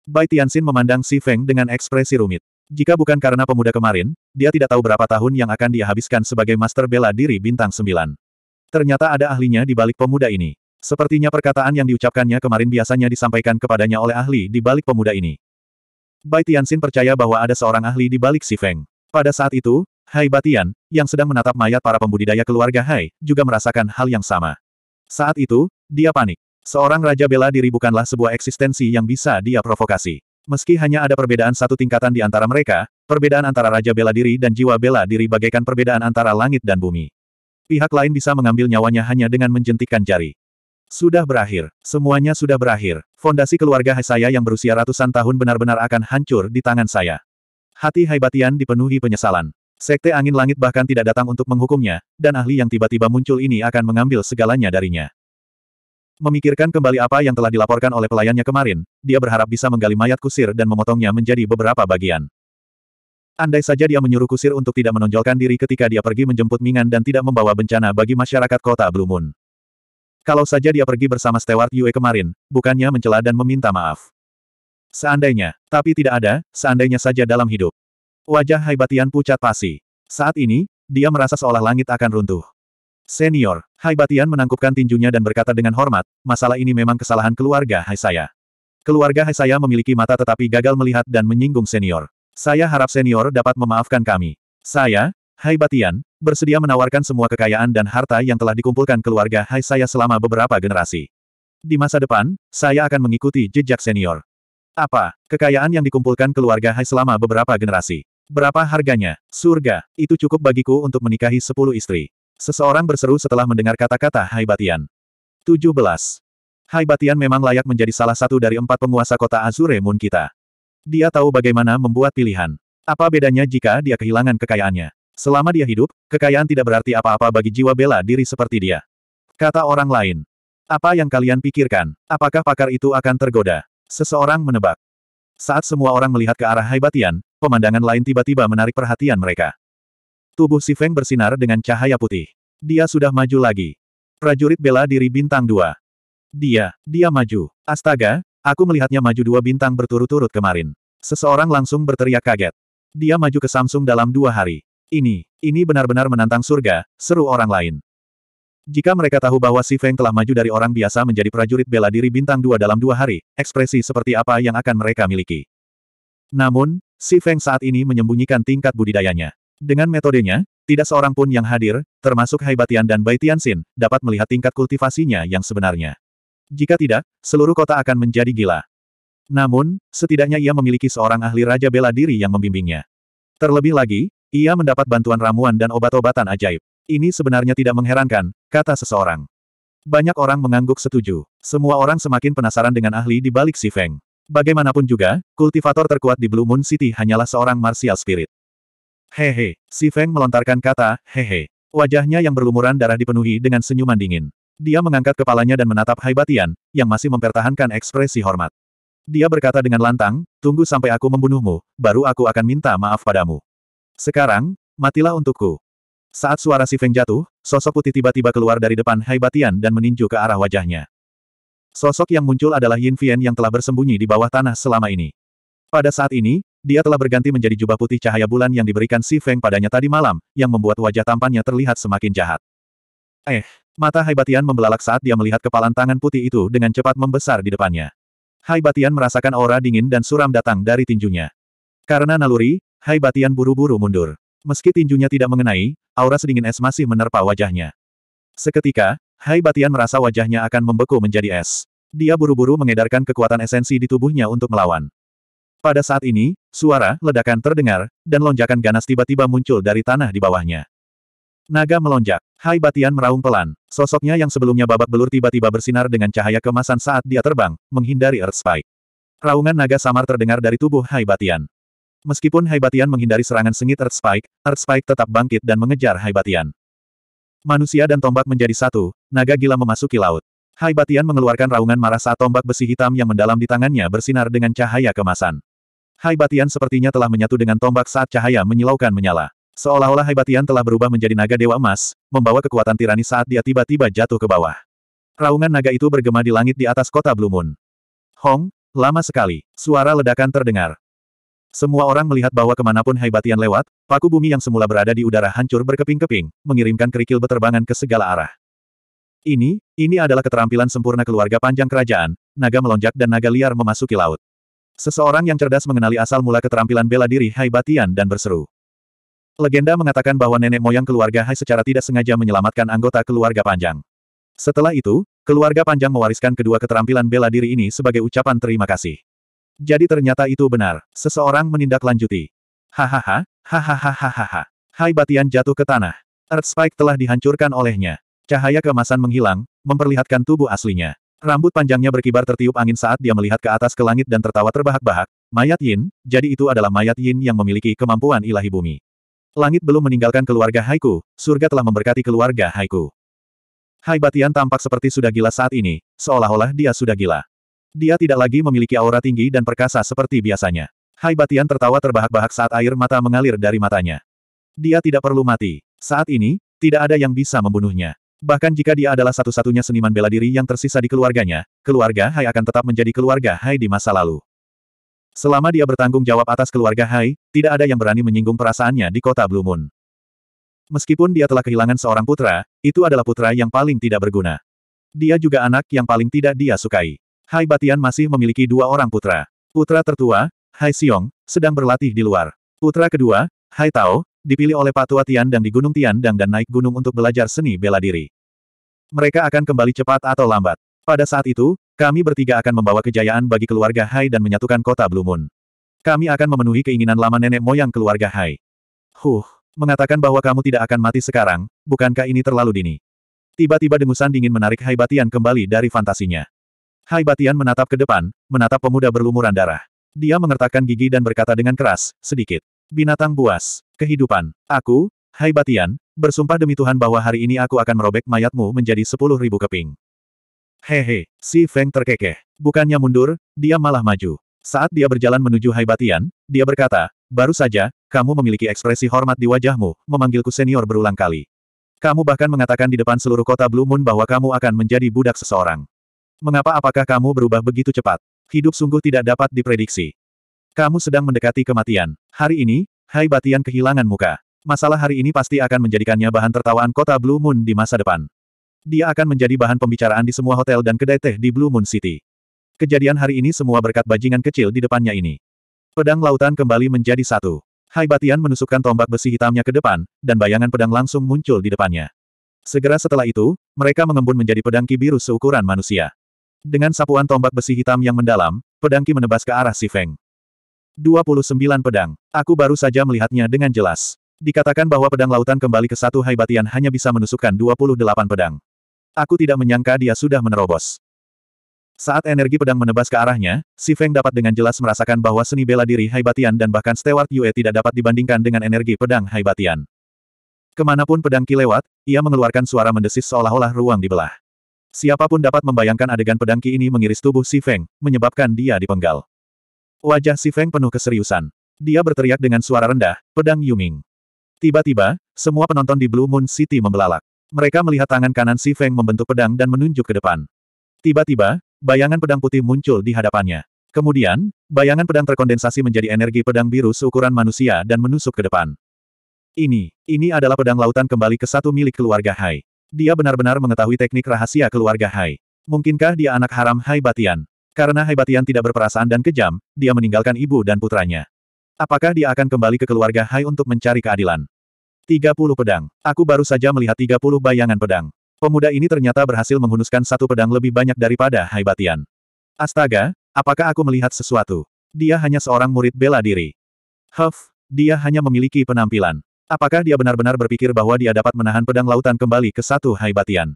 Bai Tianxin memandang Si Feng dengan ekspresi rumit. Jika bukan karena pemuda kemarin, dia tidak tahu berapa tahun yang akan dia habiskan sebagai master bela diri bintang 9. Ternyata ada ahlinya di balik pemuda ini. Sepertinya perkataan yang diucapkannya kemarin biasanya disampaikan kepadanya oleh ahli di balik pemuda ini. Bai Tianxin percaya bahwa ada seorang ahli di balik Si Feng. Pada saat itu, Hai Batian, yang sedang menatap mayat para pembudidaya keluarga Hai, juga merasakan hal yang sama. Saat itu, dia panik. Seorang Raja Bela diri bukanlah sebuah eksistensi yang bisa dia provokasi. Meski hanya ada perbedaan satu tingkatan di antara mereka, perbedaan antara Raja Bela diri dan jiwa bela diri bagaikan perbedaan antara langit dan bumi. Pihak lain bisa mengambil nyawanya hanya dengan menjentikkan jari. Sudah berakhir. Semuanya sudah berakhir. Fondasi keluarga saya yang berusia ratusan tahun benar-benar akan hancur di tangan saya. Hati Haibatian dipenuhi penyesalan. Sekte angin langit bahkan tidak datang untuk menghukumnya, dan ahli yang tiba-tiba muncul ini akan mengambil segalanya darinya. Memikirkan kembali apa yang telah dilaporkan oleh pelayannya kemarin, dia berharap bisa menggali mayat kusir dan memotongnya menjadi beberapa bagian. Andai saja dia menyuruh kusir untuk tidak menonjolkan diri ketika dia pergi menjemput Mingan dan tidak membawa bencana bagi masyarakat kota Blue Moon. Kalau saja dia pergi bersama Stewart Yue kemarin, bukannya mencela dan meminta maaf. Seandainya, tapi tidak ada, seandainya saja dalam hidup. Wajah Haibatian pucat pasi. Saat ini, dia merasa seolah langit akan runtuh. Senior, Hai Batian menangkupkan tinjunya dan berkata dengan hormat, masalah ini memang kesalahan keluarga Hai saya. Keluarga Hai saya memiliki mata tetapi gagal melihat dan menyinggung senior. Saya harap senior dapat memaafkan kami. Saya, Hai Batian, bersedia menawarkan semua kekayaan dan harta yang telah dikumpulkan keluarga Hai saya selama beberapa generasi. Di masa depan, saya akan mengikuti jejak senior. Apa, kekayaan yang dikumpulkan keluarga Hai selama beberapa generasi? Berapa harganya? Surga, itu cukup bagiku untuk menikahi sepuluh istri. Seseorang berseru setelah mendengar kata-kata Hai Batian. 17. Hai Batian memang layak menjadi salah satu dari empat penguasa kota Azure Moon kita. Dia tahu bagaimana membuat pilihan. Apa bedanya jika dia kehilangan kekayaannya? Selama dia hidup, kekayaan tidak berarti apa-apa bagi jiwa bela diri seperti dia. Kata orang lain. Apa yang kalian pikirkan? Apakah pakar itu akan tergoda? Seseorang menebak. Saat semua orang melihat ke arah Hai Batian, pemandangan lain tiba-tiba menarik perhatian mereka. Tubuh Si Feng bersinar dengan cahaya putih. Dia sudah maju lagi. Prajurit bela diri bintang dua. Dia, dia maju. Astaga, aku melihatnya maju dua bintang berturut-turut kemarin. Seseorang langsung berteriak kaget. Dia maju ke Samsung dalam dua hari. Ini, ini benar-benar menantang surga, seru orang lain. Jika mereka tahu bahwa Si Feng telah maju dari orang biasa menjadi prajurit bela diri bintang dua dalam dua hari, ekspresi seperti apa yang akan mereka miliki. Namun, Si Feng saat ini menyembunyikan tingkat budidayanya. Dengan metodenya, tidak seorang pun yang hadir, termasuk Haibatian dan Bai Tianxin, dapat melihat tingkat kultivasinya yang sebenarnya. Jika tidak, seluruh kota akan menjadi gila. Namun, setidaknya ia memiliki seorang ahli Raja Bela Diri yang membimbingnya. Terlebih lagi, ia mendapat bantuan ramuan dan obat-obatan ajaib. Ini sebenarnya tidak mengherankan, kata seseorang. Banyak orang mengangguk setuju. Semua orang semakin penasaran dengan ahli di balik si Feng. Bagaimanapun juga, kultivator terkuat di Blue Moon City hanyalah seorang martial spirit. Hehe, si Feng melontarkan kata, hehe. Wajahnya yang berlumuran darah dipenuhi dengan senyuman dingin. Dia mengangkat kepalanya dan menatap Hai Batian, yang masih mempertahankan ekspresi hormat. Dia berkata dengan lantang, tunggu sampai aku membunuhmu, baru aku akan minta maaf padamu. Sekarang, matilah untukku. Saat suara si Feng jatuh, sosok putih tiba-tiba keluar dari depan Hai Batian dan meninju ke arah wajahnya. Sosok yang muncul adalah Yin Fien yang telah bersembunyi di bawah tanah selama ini. Pada saat ini, dia telah berganti menjadi jubah putih cahaya bulan yang diberikan Si Feng padanya tadi malam, yang membuat wajah tampannya terlihat semakin jahat. Eh, mata Hai Batian membelalak saat dia melihat kepalan tangan putih itu dengan cepat membesar di depannya. Hai Batian merasakan aura dingin dan suram datang dari tinjunya. Karena naluri, Hai Batian buru-buru mundur. Meski tinjunya tidak mengenai, aura sedingin es masih menerpa wajahnya. Seketika, Hai Batian merasa wajahnya akan membeku menjadi es. Dia buru-buru mengedarkan kekuatan esensi di tubuhnya untuk melawan. Pada saat ini, suara ledakan terdengar, dan lonjakan ganas tiba-tiba muncul dari tanah di bawahnya. Naga melonjak. Hai Batian meraung pelan. Sosoknya yang sebelumnya babak belur tiba-tiba bersinar dengan cahaya kemasan saat dia terbang, menghindari Earth Spike. Raungan naga samar terdengar dari tubuh Hai Batian. Meskipun Hai Batian menghindari serangan sengit Earth Spike, Earth Spike tetap bangkit dan mengejar Hai Batian. Manusia dan tombak menjadi satu, naga gila memasuki laut. Hai Batian mengeluarkan raungan marah saat tombak besi hitam yang mendalam di tangannya bersinar dengan cahaya kemasan. Hai Batian sepertinya telah menyatu dengan tombak saat cahaya menyilaukan menyala. Seolah-olah Hai Batian telah berubah menjadi naga dewa emas, membawa kekuatan tirani saat dia tiba-tiba jatuh ke bawah. Raungan naga itu bergema di langit di atas kota Blue Moon. Hong, lama sekali, suara ledakan terdengar. Semua orang melihat bahwa kemanapun Hai Batian lewat, paku bumi yang semula berada di udara hancur berkeping-keping, mengirimkan kerikil beterbangan ke segala arah. Ini, ini adalah keterampilan sempurna keluarga panjang kerajaan, naga melonjak dan naga liar memasuki laut. Seseorang yang cerdas mengenali asal mula keterampilan bela diri Hai Batian dan berseru. Legenda mengatakan bahwa nenek moyang keluarga Hai secara tidak sengaja menyelamatkan anggota keluarga Panjang. Setelah itu, keluarga Panjang mewariskan kedua keterampilan bela diri ini sebagai ucapan terima kasih. Jadi ternyata itu benar, seseorang menindaklanjuti. Hahaha, hahaha. Hai Batian jatuh ke tanah. Earth Spike telah dihancurkan olehnya. Cahaya kemasan menghilang, memperlihatkan tubuh aslinya. Rambut panjangnya berkibar tertiup angin saat dia melihat ke atas ke langit dan tertawa terbahak-bahak. Mayat Yin, jadi itu adalah mayat Yin yang memiliki kemampuan ilahi bumi. Langit belum meninggalkan keluarga Haiku, surga telah memberkati keluarga Haiku. Hai Batian tampak seperti sudah gila saat ini, seolah-olah dia sudah gila. Dia tidak lagi memiliki aura tinggi dan perkasa seperti biasanya. Hai Batian tertawa terbahak-bahak saat air mata mengalir dari matanya. Dia tidak perlu mati. Saat ini, tidak ada yang bisa membunuhnya. Bahkan jika dia adalah satu-satunya seniman bela diri yang tersisa di keluarganya, keluarga Hai akan tetap menjadi keluarga Hai di masa lalu. Selama dia bertanggung jawab atas keluarga Hai, tidak ada yang berani menyinggung perasaannya di kota Blue Moon. Meskipun dia telah kehilangan seorang putra, itu adalah putra yang paling tidak berguna. Dia juga anak yang paling tidak dia sukai. Hai Batian masih memiliki dua orang putra. Putra tertua, Hai Xiong, sedang berlatih di luar. Putra kedua, Hai Tao, dipilih oleh Patua dan di Gunung Tian dan naik gunung untuk belajar seni bela diri. Mereka akan kembali cepat atau lambat. Pada saat itu, kami bertiga akan membawa kejayaan bagi keluarga Hai dan menyatukan kota Blue Moon. Kami akan memenuhi keinginan lama nenek moyang keluarga Hai. Huh, mengatakan bahwa kamu tidak akan mati sekarang, bukankah ini terlalu dini? Tiba-tiba dengusan dingin menarik Hai Batian kembali dari fantasinya. Hai Batian menatap ke depan, menatap pemuda berlumuran darah. Dia mengertakkan gigi dan berkata dengan keras, sedikit. Binatang buas. Kehidupan. Aku, Hai Batian, bersumpah demi Tuhan bahwa hari ini aku akan merobek mayatmu menjadi sepuluh ribu keping. Hehe, si Feng terkekeh. Bukannya mundur, dia malah maju. Saat dia berjalan menuju Hai Batian, dia berkata, baru saja, kamu memiliki ekspresi hormat di wajahmu, memanggilku senior berulang kali. Kamu bahkan mengatakan di depan seluruh kota Blue Moon bahwa kamu akan menjadi budak seseorang. Mengapa apakah kamu berubah begitu cepat? Hidup sungguh tidak dapat diprediksi. Kamu sedang mendekati kematian. Hari ini, Hai Batian kehilangan muka. Masalah hari ini pasti akan menjadikannya bahan tertawaan kota Blue Moon di masa depan. Dia akan menjadi bahan pembicaraan di semua hotel dan kedai teh di Blue Moon City. Kejadian hari ini semua berkat bajingan kecil di depannya ini. Pedang lautan kembali menjadi satu. Hai Batian menusukkan tombak besi hitamnya ke depan, dan bayangan pedang langsung muncul di depannya. Segera setelah itu, mereka mengembun menjadi pedang ki biru seukuran manusia. Dengan sapuan tombak besi hitam yang mendalam, pedang ki menebas ke arah si Feng. 29 pedang. Aku baru saja melihatnya dengan jelas. Dikatakan bahwa pedang lautan kembali ke satu haibatian hanya bisa menusukkan 28 pedang. Aku tidak menyangka dia sudah menerobos. Saat energi pedang menebas ke arahnya, Si Feng dapat dengan jelas merasakan bahwa seni bela diri Haibatian dan bahkan Stewart Yue tidak dapat dibandingkan dengan energi pedang Haibatian. Kemanapun pedang Ki lewat, ia mengeluarkan suara mendesis seolah-olah ruang dibelah. Siapapun dapat membayangkan adegan pedang Ki ini mengiris tubuh Si Feng, menyebabkan dia dipenggal. Wajah Si Feng penuh keseriusan. Dia berteriak dengan suara rendah, pedang Yuming. Tiba-tiba, semua penonton di Blue Moon City membelalak. Mereka melihat tangan kanan Si Feng membentuk pedang dan menunjuk ke depan. Tiba-tiba, bayangan pedang putih muncul di hadapannya. Kemudian, bayangan pedang terkondensasi menjadi energi pedang biru seukuran manusia dan menusuk ke depan. Ini, ini adalah pedang lautan kembali ke satu milik keluarga Hai. Dia benar-benar mengetahui teknik rahasia keluarga Hai. Mungkinkah dia anak haram Hai Batian? Karena Hebatian tidak berperasaan dan kejam, dia meninggalkan ibu dan putranya. Apakah dia akan kembali ke keluarga Hai untuk mencari keadilan? 30 pedang. Aku baru saja melihat 30 bayangan pedang. Pemuda ini ternyata berhasil menghunuskan satu pedang lebih banyak daripada Haibatian. Astaga, apakah aku melihat sesuatu? Dia hanya seorang murid bela diri. Huff, dia hanya memiliki penampilan. Apakah dia benar-benar berpikir bahwa dia dapat menahan pedang lautan kembali ke satu Haibatian?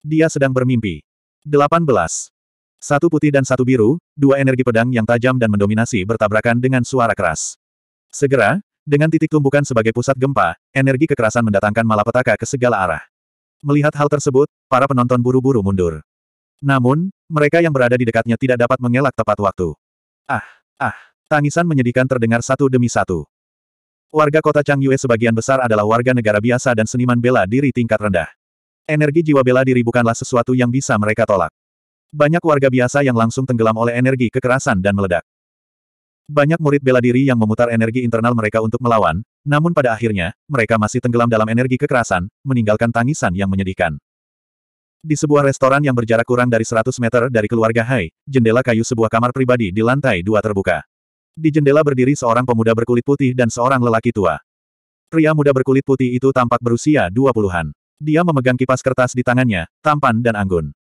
Dia sedang bermimpi. 18. Satu putih dan satu biru, dua energi pedang yang tajam dan mendominasi bertabrakan dengan suara keras. Segera, dengan titik tumbukan sebagai pusat gempa, energi kekerasan mendatangkan malapetaka ke segala arah. Melihat hal tersebut, para penonton buru-buru mundur. Namun, mereka yang berada di dekatnya tidak dapat mengelak tepat waktu. Ah, ah, tangisan menyedihkan terdengar satu demi satu. Warga kota Changyue sebagian besar adalah warga negara biasa dan seniman bela diri tingkat rendah. Energi jiwa bela diri bukanlah sesuatu yang bisa mereka tolak. Banyak warga biasa yang langsung tenggelam oleh energi kekerasan dan meledak. Banyak murid bela diri yang memutar energi internal mereka untuk melawan, namun pada akhirnya, mereka masih tenggelam dalam energi kekerasan, meninggalkan tangisan yang menyedihkan. Di sebuah restoran yang berjarak kurang dari 100 meter dari keluarga Hai, jendela kayu sebuah kamar pribadi di lantai dua terbuka. Di jendela berdiri seorang pemuda berkulit putih dan seorang lelaki tua. Pria muda berkulit putih itu tampak berusia 20-an. Dia memegang kipas kertas di tangannya, tampan dan anggun.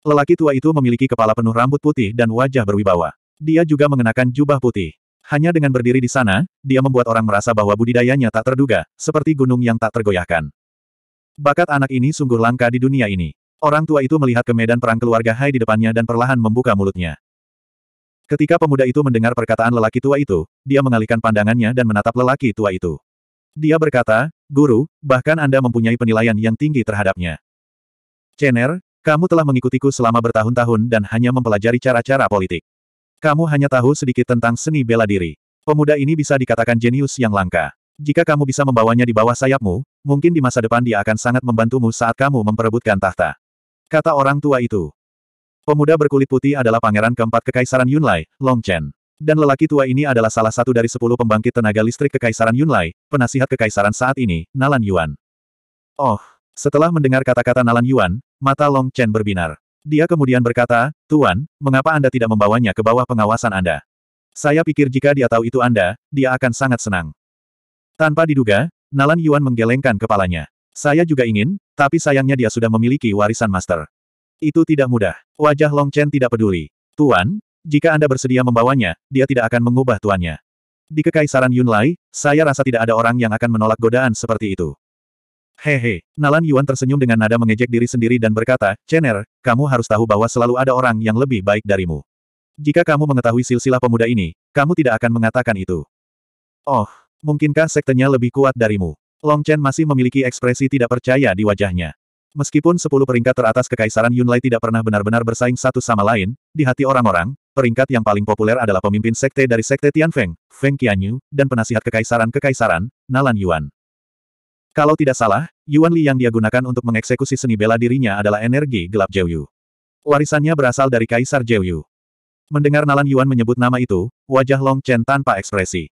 Lelaki tua itu memiliki kepala penuh rambut putih dan wajah berwibawa. Dia juga mengenakan jubah putih. Hanya dengan berdiri di sana, dia membuat orang merasa bahwa budidayanya tak terduga, seperti gunung yang tak tergoyahkan. Bakat anak ini sungguh langka di dunia ini. Orang tua itu melihat ke medan perang keluarga Hai di depannya dan perlahan membuka mulutnya. Ketika pemuda itu mendengar perkataan lelaki tua itu, dia mengalihkan pandangannya dan menatap lelaki tua itu. Dia berkata, Guru, bahkan Anda mempunyai penilaian yang tinggi terhadapnya. Chen'er. Kamu telah mengikutiku selama bertahun-tahun dan hanya mempelajari cara-cara politik. Kamu hanya tahu sedikit tentang seni bela diri. Pemuda ini bisa dikatakan jenius yang langka. Jika kamu bisa membawanya di bawah sayapmu, mungkin di masa depan dia akan sangat membantumu saat kamu memperebutkan tahta. Kata orang tua itu. Pemuda berkulit putih adalah pangeran keempat Kekaisaran Yunlai, Long Chen, Dan lelaki tua ini adalah salah satu dari sepuluh pembangkit tenaga listrik Kekaisaran Yunlai, penasihat Kekaisaran saat ini, Nalan Yuan. Oh, setelah mendengar kata-kata Nalan Yuan, mata Long Chen berbinar. Dia kemudian berkata, Tuan, mengapa Anda tidak membawanya ke bawah pengawasan Anda? Saya pikir jika dia tahu itu Anda, dia akan sangat senang. Tanpa diduga, Nalan Yuan menggelengkan kepalanya. Saya juga ingin, tapi sayangnya dia sudah memiliki warisan master. Itu tidak mudah. Wajah Long Chen tidak peduli. Tuan, jika Anda bersedia membawanya, dia tidak akan mengubah tuannya. Di Kekaisaran Yunlai, saya rasa tidak ada orang yang akan menolak godaan seperti itu. Hehe, Nalan Yuan tersenyum dengan nada mengejek diri sendiri dan berkata, Chener, kamu harus tahu bahwa selalu ada orang yang lebih baik darimu. Jika kamu mengetahui silsilah pemuda ini, kamu tidak akan mengatakan itu. Oh, mungkinkah sektenya lebih kuat darimu? Long Chen masih memiliki ekspresi tidak percaya di wajahnya. Meskipun sepuluh peringkat teratas kekaisaran Yunlai tidak pernah benar-benar bersaing satu sama lain, di hati orang-orang, peringkat yang paling populer adalah pemimpin sekte dari sekte Tianfeng, Feng Qianyu, dan penasihat kekaisaran-kekaisaran, Nalan Yuan. Kalau tidak salah, Yuan Li yang dia gunakan untuk mengeksekusi seni bela dirinya adalah energi gelap Jiuyu. Warisannya berasal dari Kaisar Jiuyu. Mendengar Nalan Yuan menyebut nama itu, wajah Long Chen tanpa ekspresi.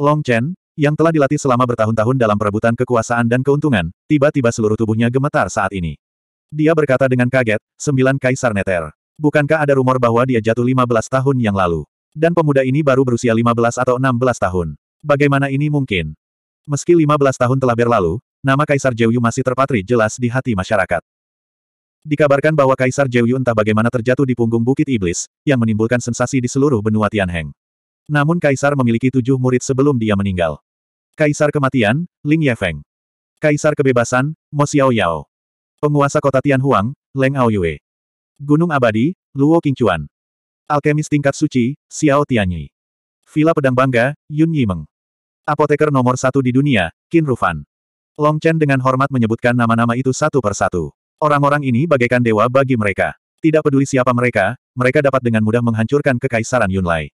Long Chen, yang telah dilatih selama bertahun-tahun dalam perebutan kekuasaan dan keuntungan, tiba-tiba seluruh tubuhnya gemetar saat ini. Dia berkata dengan kaget, sembilan Kaisar Neter. Bukankah ada rumor bahwa dia jatuh 15 tahun yang lalu? Dan pemuda ini baru berusia 15 atau 16 tahun. Bagaimana ini mungkin? Meski 15 tahun telah berlalu, nama Kaisar Jeyu masih terpatri jelas di hati masyarakat. Dikabarkan bahwa Kaisar Jeyu entah bagaimana terjatuh di punggung Bukit Iblis, yang menimbulkan sensasi di seluruh benua Tianheng. Namun Kaisar memiliki tujuh murid sebelum dia meninggal. Kaisar Kematian, Ling Yefeng. Kaisar Kebebasan, Mo Xiao Yao. Penguasa kota Tianhuang, Leng Aoyue. Gunung Abadi, Luo Qingchuan. Alkemis tingkat suci, Xiao Tianyi. Villa Pedang Bangga, Yun Yimeng. Apoteker nomor satu di dunia, Qin Rufan. Long Chen dengan hormat menyebutkan nama-nama itu satu per satu. Orang-orang ini bagaikan dewa bagi mereka. Tidak peduli siapa mereka, mereka dapat dengan mudah menghancurkan kekaisaran Yunlai.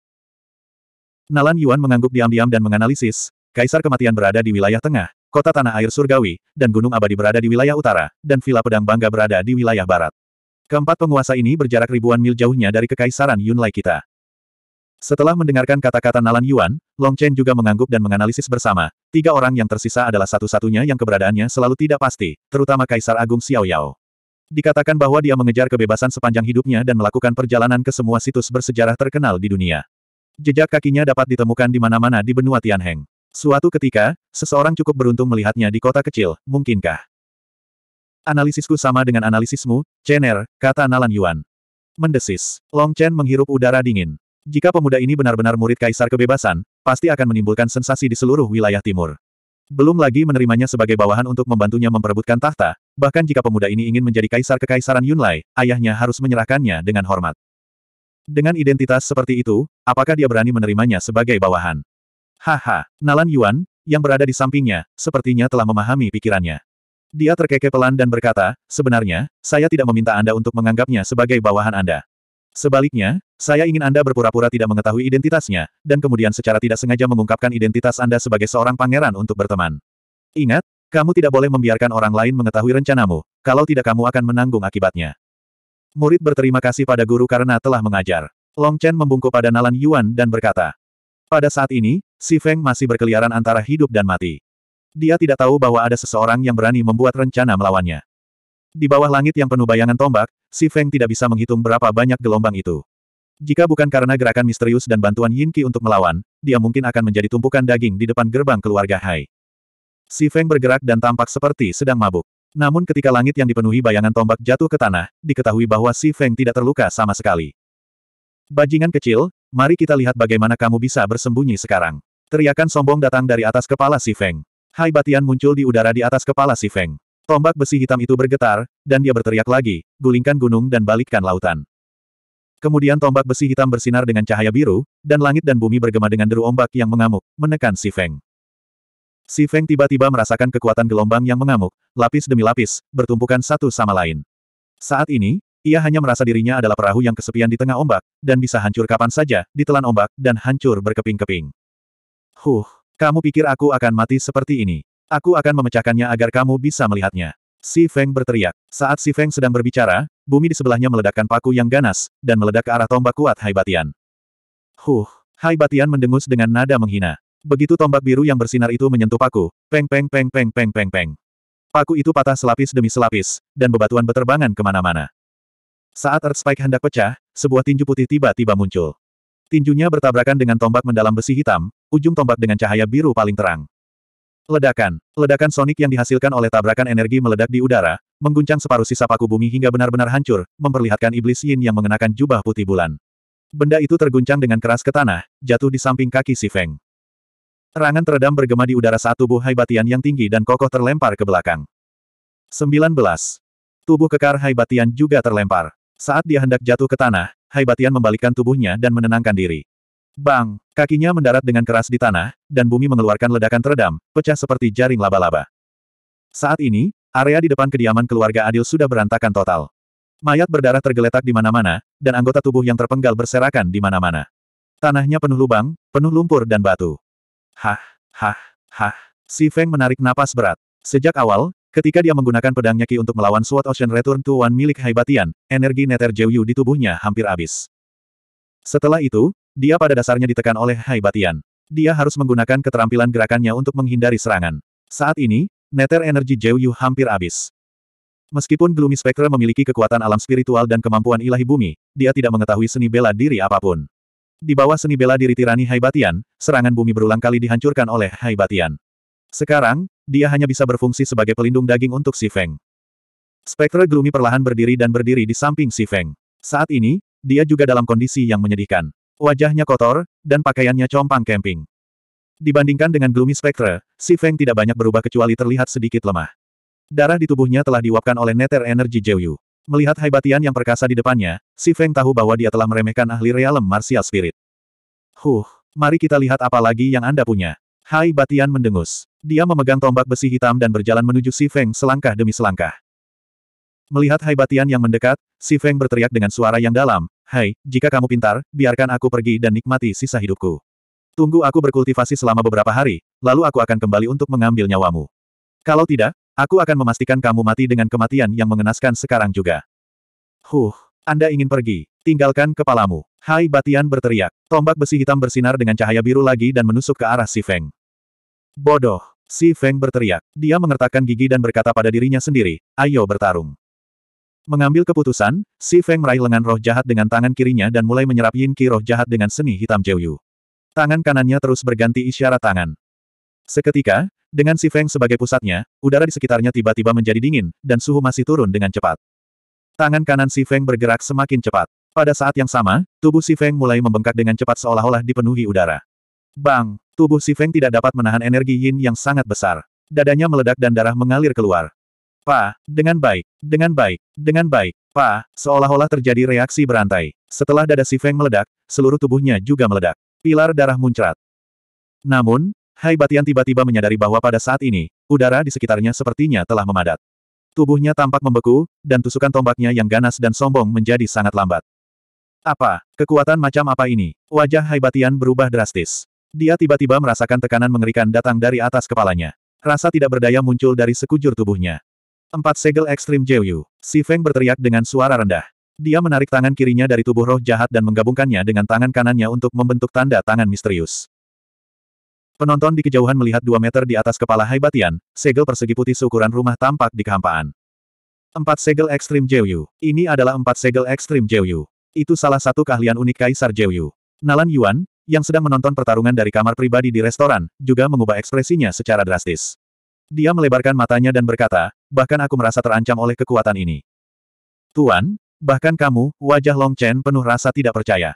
Nalan Yuan mengangguk diam-diam dan menganalisis, kaisar kematian berada di wilayah tengah, kota tanah air surgawi, dan gunung abadi berada di wilayah utara, dan villa pedang bangga berada di wilayah barat. Keempat penguasa ini berjarak ribuan mil jauhnya dari kekaisaran Yunlai kita. Setelah mendengarkan kata-kata Nalan Yuan, Long Chen juga mengangguk dan menganalisis bersama. Tiga orang yang tersisa adalah satu-satunya yang keberadaannya selalu tidak pasti, terutama Kaisar Agung Xiao Yao. Dikatakan bahwa dia mengejar kebebasan sepanjang hidupnya dan melakukan perjalanan ke semua situs bersejarah terkenal di dunia. Jejak kakinya dapat ditemukan di mana-mana di benua Tianheng. Suatu ketika, seseorang cukup beruntung melihatnya di kota kecil, mungkinkah? Analisisku sama dengan analisismu, Chener, kata Nalan Yuan. Mendesis, Long Chen menghirup udara dingin. Jika pemuda ini benar-benar murid Kaisar Kebebasan, pasti akan menimbulkan sensasi di seluruh wilayah timur. Belum lagi menerimanya sebagai bawahan untuk membantunya memperebutkan tahta, bahkan jika pemuda ini ingin menjadi kaisar kekaisaran Yunlai, ayahnya harus menyerahkannya dengan hormat. Dengan identitas seperti itu, apakah dia berani menerimanya sebagai bawahan? Haha, Nalan Yuan, yang berada di sampingnya, sepertinya telah memahami pikirannya. Dia terkekeh pelan dan berkata, sebenarnya, saya tidak meminta Anda untuk menganggapnya sebagai bawahan Anda. Sebaliknya, saya ingin Anda berpura-pura tidak mengetahui identitasnya, dan kemudian secara tidak sengaja mengungkapkan identitas Anda sebagai seorang pangeran untuk berteman. Ingat, kamu tidak boleh membiarkan orang lain mengetahui rencanamu, kalau tidak kamu akan menanggung akibatnya. Murid berterima kasih pada guru karena telah mengajar. Long Chen membungkuk pada Nalan Yuan dan berkata, Pada saat ini, Si Feng masih berkeliaran antara hidup dan mati. Dia tidak tahu bahwa ada seseorang yang berani membuat rencana melawannya. Di bawah langit yang penuh bayangan tombak, Si Feng tidak bisa menghitung berapa banyak gelombang itu. Jika bukan karena gerakan misterius dan bantuan Yin Qi untuk melawan, dia mungkin akan menjadi tumpukan daging di depan gerbang keluarga Hai. Si Feng bergerak dan tampak seperti sedang mabuk. Namun ketika langit yang dipenuhi bayangan tombak jatuh ke tanah, diketahui bahwa Si Feng tidak terluka sama sekali. Bajingan kecil, mari kita lihat bagaimana kamu bisa bersembunyi sekarang. Teriakan sombong datang dari atas kepala Si Feng. Hai batian muncul di udara di atas kepala Si Feng. Tombak besi hitam itu bergetar, dan dia berteriak lagi, gulingkan gunung dan balikkan lautan. Kemudian tombak besi hitam bersinar dengan cahaya biru, dan langit dan bumi bergema dengan deru ombak yang mengamuk, menekan Si Feng. Si Feng tiba-tiba merasakan kekuatan gelombang yang mengamuk, lapis demi lapis, bertumpukan satu sama lain. Saat ini, ia hanya merasa dirinya adalah perahu yang kesepian di tengah ombak, dan bisa hancur kapan saja, ditelan ombak, dan hancur berkeping-keping. Huh, kamu pikir aku akan mati seperti ini? Aku akan memecahkannya agar kamu bisa melihatnya. Si Feng berteriak. Saat Si Feng sedang berbicara, bumi di sebelahnya meledakkan paku yang ganas, dan meledak ke arah tombak kuat Hai Batian. Huh! Hai Batian mendengus dengan nada menghina. Begitu tombak biru yang bersinar itu menyentuh paku, peng peng peng peng peng peng peng. Paku itu patah selapis demi selapis, dan bebatuan beterbangan kemana-mana. Saat Earth Spike hendak pecah, sebuah tinju putih tiba-tiba muncul. Tinjunya bertabrakan dengan tombak mendalam besi hitam, ujung tombak dengan cahaya biru paling terang. Ledakan. Ledakan sonik yang dihasilkan oleh tabrakan energi meledak di udara, mengguncang separuh sisa paku bumi hingga benar-benar hancur, memperlihatkan iblis Yin yang mengenakan jubah putih bulan. Benda itu terguncang dengan keras ke tanah, jatuh di samping kaki si Feng. Serangan teredam bergema di udara saat tubuh Hai Batian yang tinggi dan kokoh terlempar ke belakang. 19. Tubuh kekar Hai Batian juga terlempar. Saat dia hendak jatuh ke tanah, Hai Batian membalikkan tubuhnya dan menenangkan diri. Bang! Kakinya mendarat dengan keras di tanah, dan bumi mengeluarkan ledakan teredam, pecah seperti jaring laba-laba. Saat ini, area di depan kediaman keluarga Adil sudah berantakan total. Mayat berdarah tergeletak di mana-mana, dan anggota tubuh yang terpenggal berserakan di mana-mana. Tanahnya penuh lubang, penuh lumpur dan batu. Hah, hah, hah. Si Feng menarik napas berat. Sejak awal, ketika dia menggunakan pedangnya Ki untuk melawan Sword Ocean Return to One milik Haibatian, energi Netter Jiu di tubuhnya hampir habis. Setelah itu, dia pada dasarnya ditekan oleh Hai Batian. Dia harus menggunakan keterampilan gerakannya untuk menghindari serangan. Saat ini, Netter energi Zhou Yu hampir habis. Meskipun Gloomy Spectre memiliki kekuatan alam spiritual dan kemampuan ilahi bumi, dia tidak mengetahui seni bela diri apapun. Di bawah seni bela diri tirani Hai Haibatian, serangan bumi berulang kali dihancurkan oleh Hai Haibatian. Sekarang, dia hanya bisa berfungsi sebagai pelindung daging untuk Si Feng. Spectre Gloomy perlahan berdiri dan berdiri di samping Si Feng. Saat ini, dia juga dalam kondisi yang menyedihkan. Wajahnya kotor, dan pakaiannya compang camping. Dibandingkan dengan Gloomy Spectre, si Feng tidak banyak berubah kecuali terlihat sedikit lemah. Darah di tubuhnya telah diuapkan oleh Netter energi Jeyu. Melihat Haibatian yang perkasa di depannya, si Feng tahu bahwa dia telah meremehkan ahli realem martial spirit. Huh, mari kita lihat apa lagi yang Anda punya. Hai Batian mendengus. Dia memegang tombak besi hitam dan berjalan menuju si Feng selangkah demi selangkah. Melihat Hai Batian yang mendekat, si Feng berteriak dengan suara yang dalam, Hai, jika kamu pintar, biarkan aku pergi dan nikmati sisa hidupku. Tunggu aku berkultivasi selama beberapa hari, lalu aku akan kembali untuk mengambil nyawamu. Kalau tidak, aku akan memastikan kamu mati dengan kematian yang mengenaskan sekarang juga. Huh, Anda ingin pergi, tinggalkan kepalamu. Hai Batian berteriak, tombak besi hitam bersinar dengan cahaya biru lagi dan menusuk ke arah si Feng. Bodoh, si Feng berteriak. Dia mengertakkan gigi dan berkata pada dirinya sendiri, ayo bertarung. Mengambil keputusan, Si Feng meraih lengan roh jahat dengan tangan kirinya dan mulai menyerap yin ki roh jahat dengan seni hitam Yu. Tangan kanannya terus berganti isyarat tangan. Seketika, dengan Si Feng sebagai pusatnya, udara di sekitarnya tiba-tiba menjadi dingin, dan suhu masih turun dengan cepat. Tangan kanan Si Feng bergerak semakin cepat. Pada saat yang sama, tubuh Si Feng mulai membengkak dengan cepat seolah-olah dipenuhi udara. Bang! Tubuh Si Feng tidak dapat menahan energi yin yang sangat besar. Dadanya meledak dan darah mengalir keluar. Pa, dengan baik, dengan baik, dengan baik, Pa, seolah-olah terjadi reaksi berantai. Setelah dada si Feng meledak, seluruh tubuhnya juga meledak. Pilar darah muncrat. Namun, Hai Batian tiba-tiba menyadari bahwa pada saat ini, udara di sekitarnya sepertinya telah memadat. Tubuhnya tampak membeku, dan tusukan tombaknya yang ganas dan sombong menjadi sangat lambat. Apa? Kekuatan macam apa ini? Wajah Hai Batian berubah drastis. Dia tiba-tiba merasakan tekanan mengerikan datang dari atas kepalanya. Rasa tidak berdaya muncul dari sekujur tubuhnya. Empat segel ekstrim Jeyu. Si Feng berteriak dengan suara rendah. Dia menarik tangan kirinya dari tubuh roh jahat dan menggabungkannya dengan tangan kanannya untuk membentuk tanda tangan misterius. Penonton di kejauhan melihat dua meter di atas kepala Hai Haibatian, segel persegi putih seukuran rumah tampak di kehampaan. Empat segel ekstrim Jeyu. Ini adalah empat segel ekstrim Jeyu. Itu salah satu keahlian unik Kaisar Jeyu. Nalan Yuan, yang sedang menonton pertarungan dari kamar pribadi di restoran, juga mengubah ekspresinya secara drastis. Dia melebarkan matanya dan berkata, bahkan aku merasa terancam oleh kekuatan ini. Tuan, bahkan kamu, wajah Long Chen penuh rasa tidak percaya.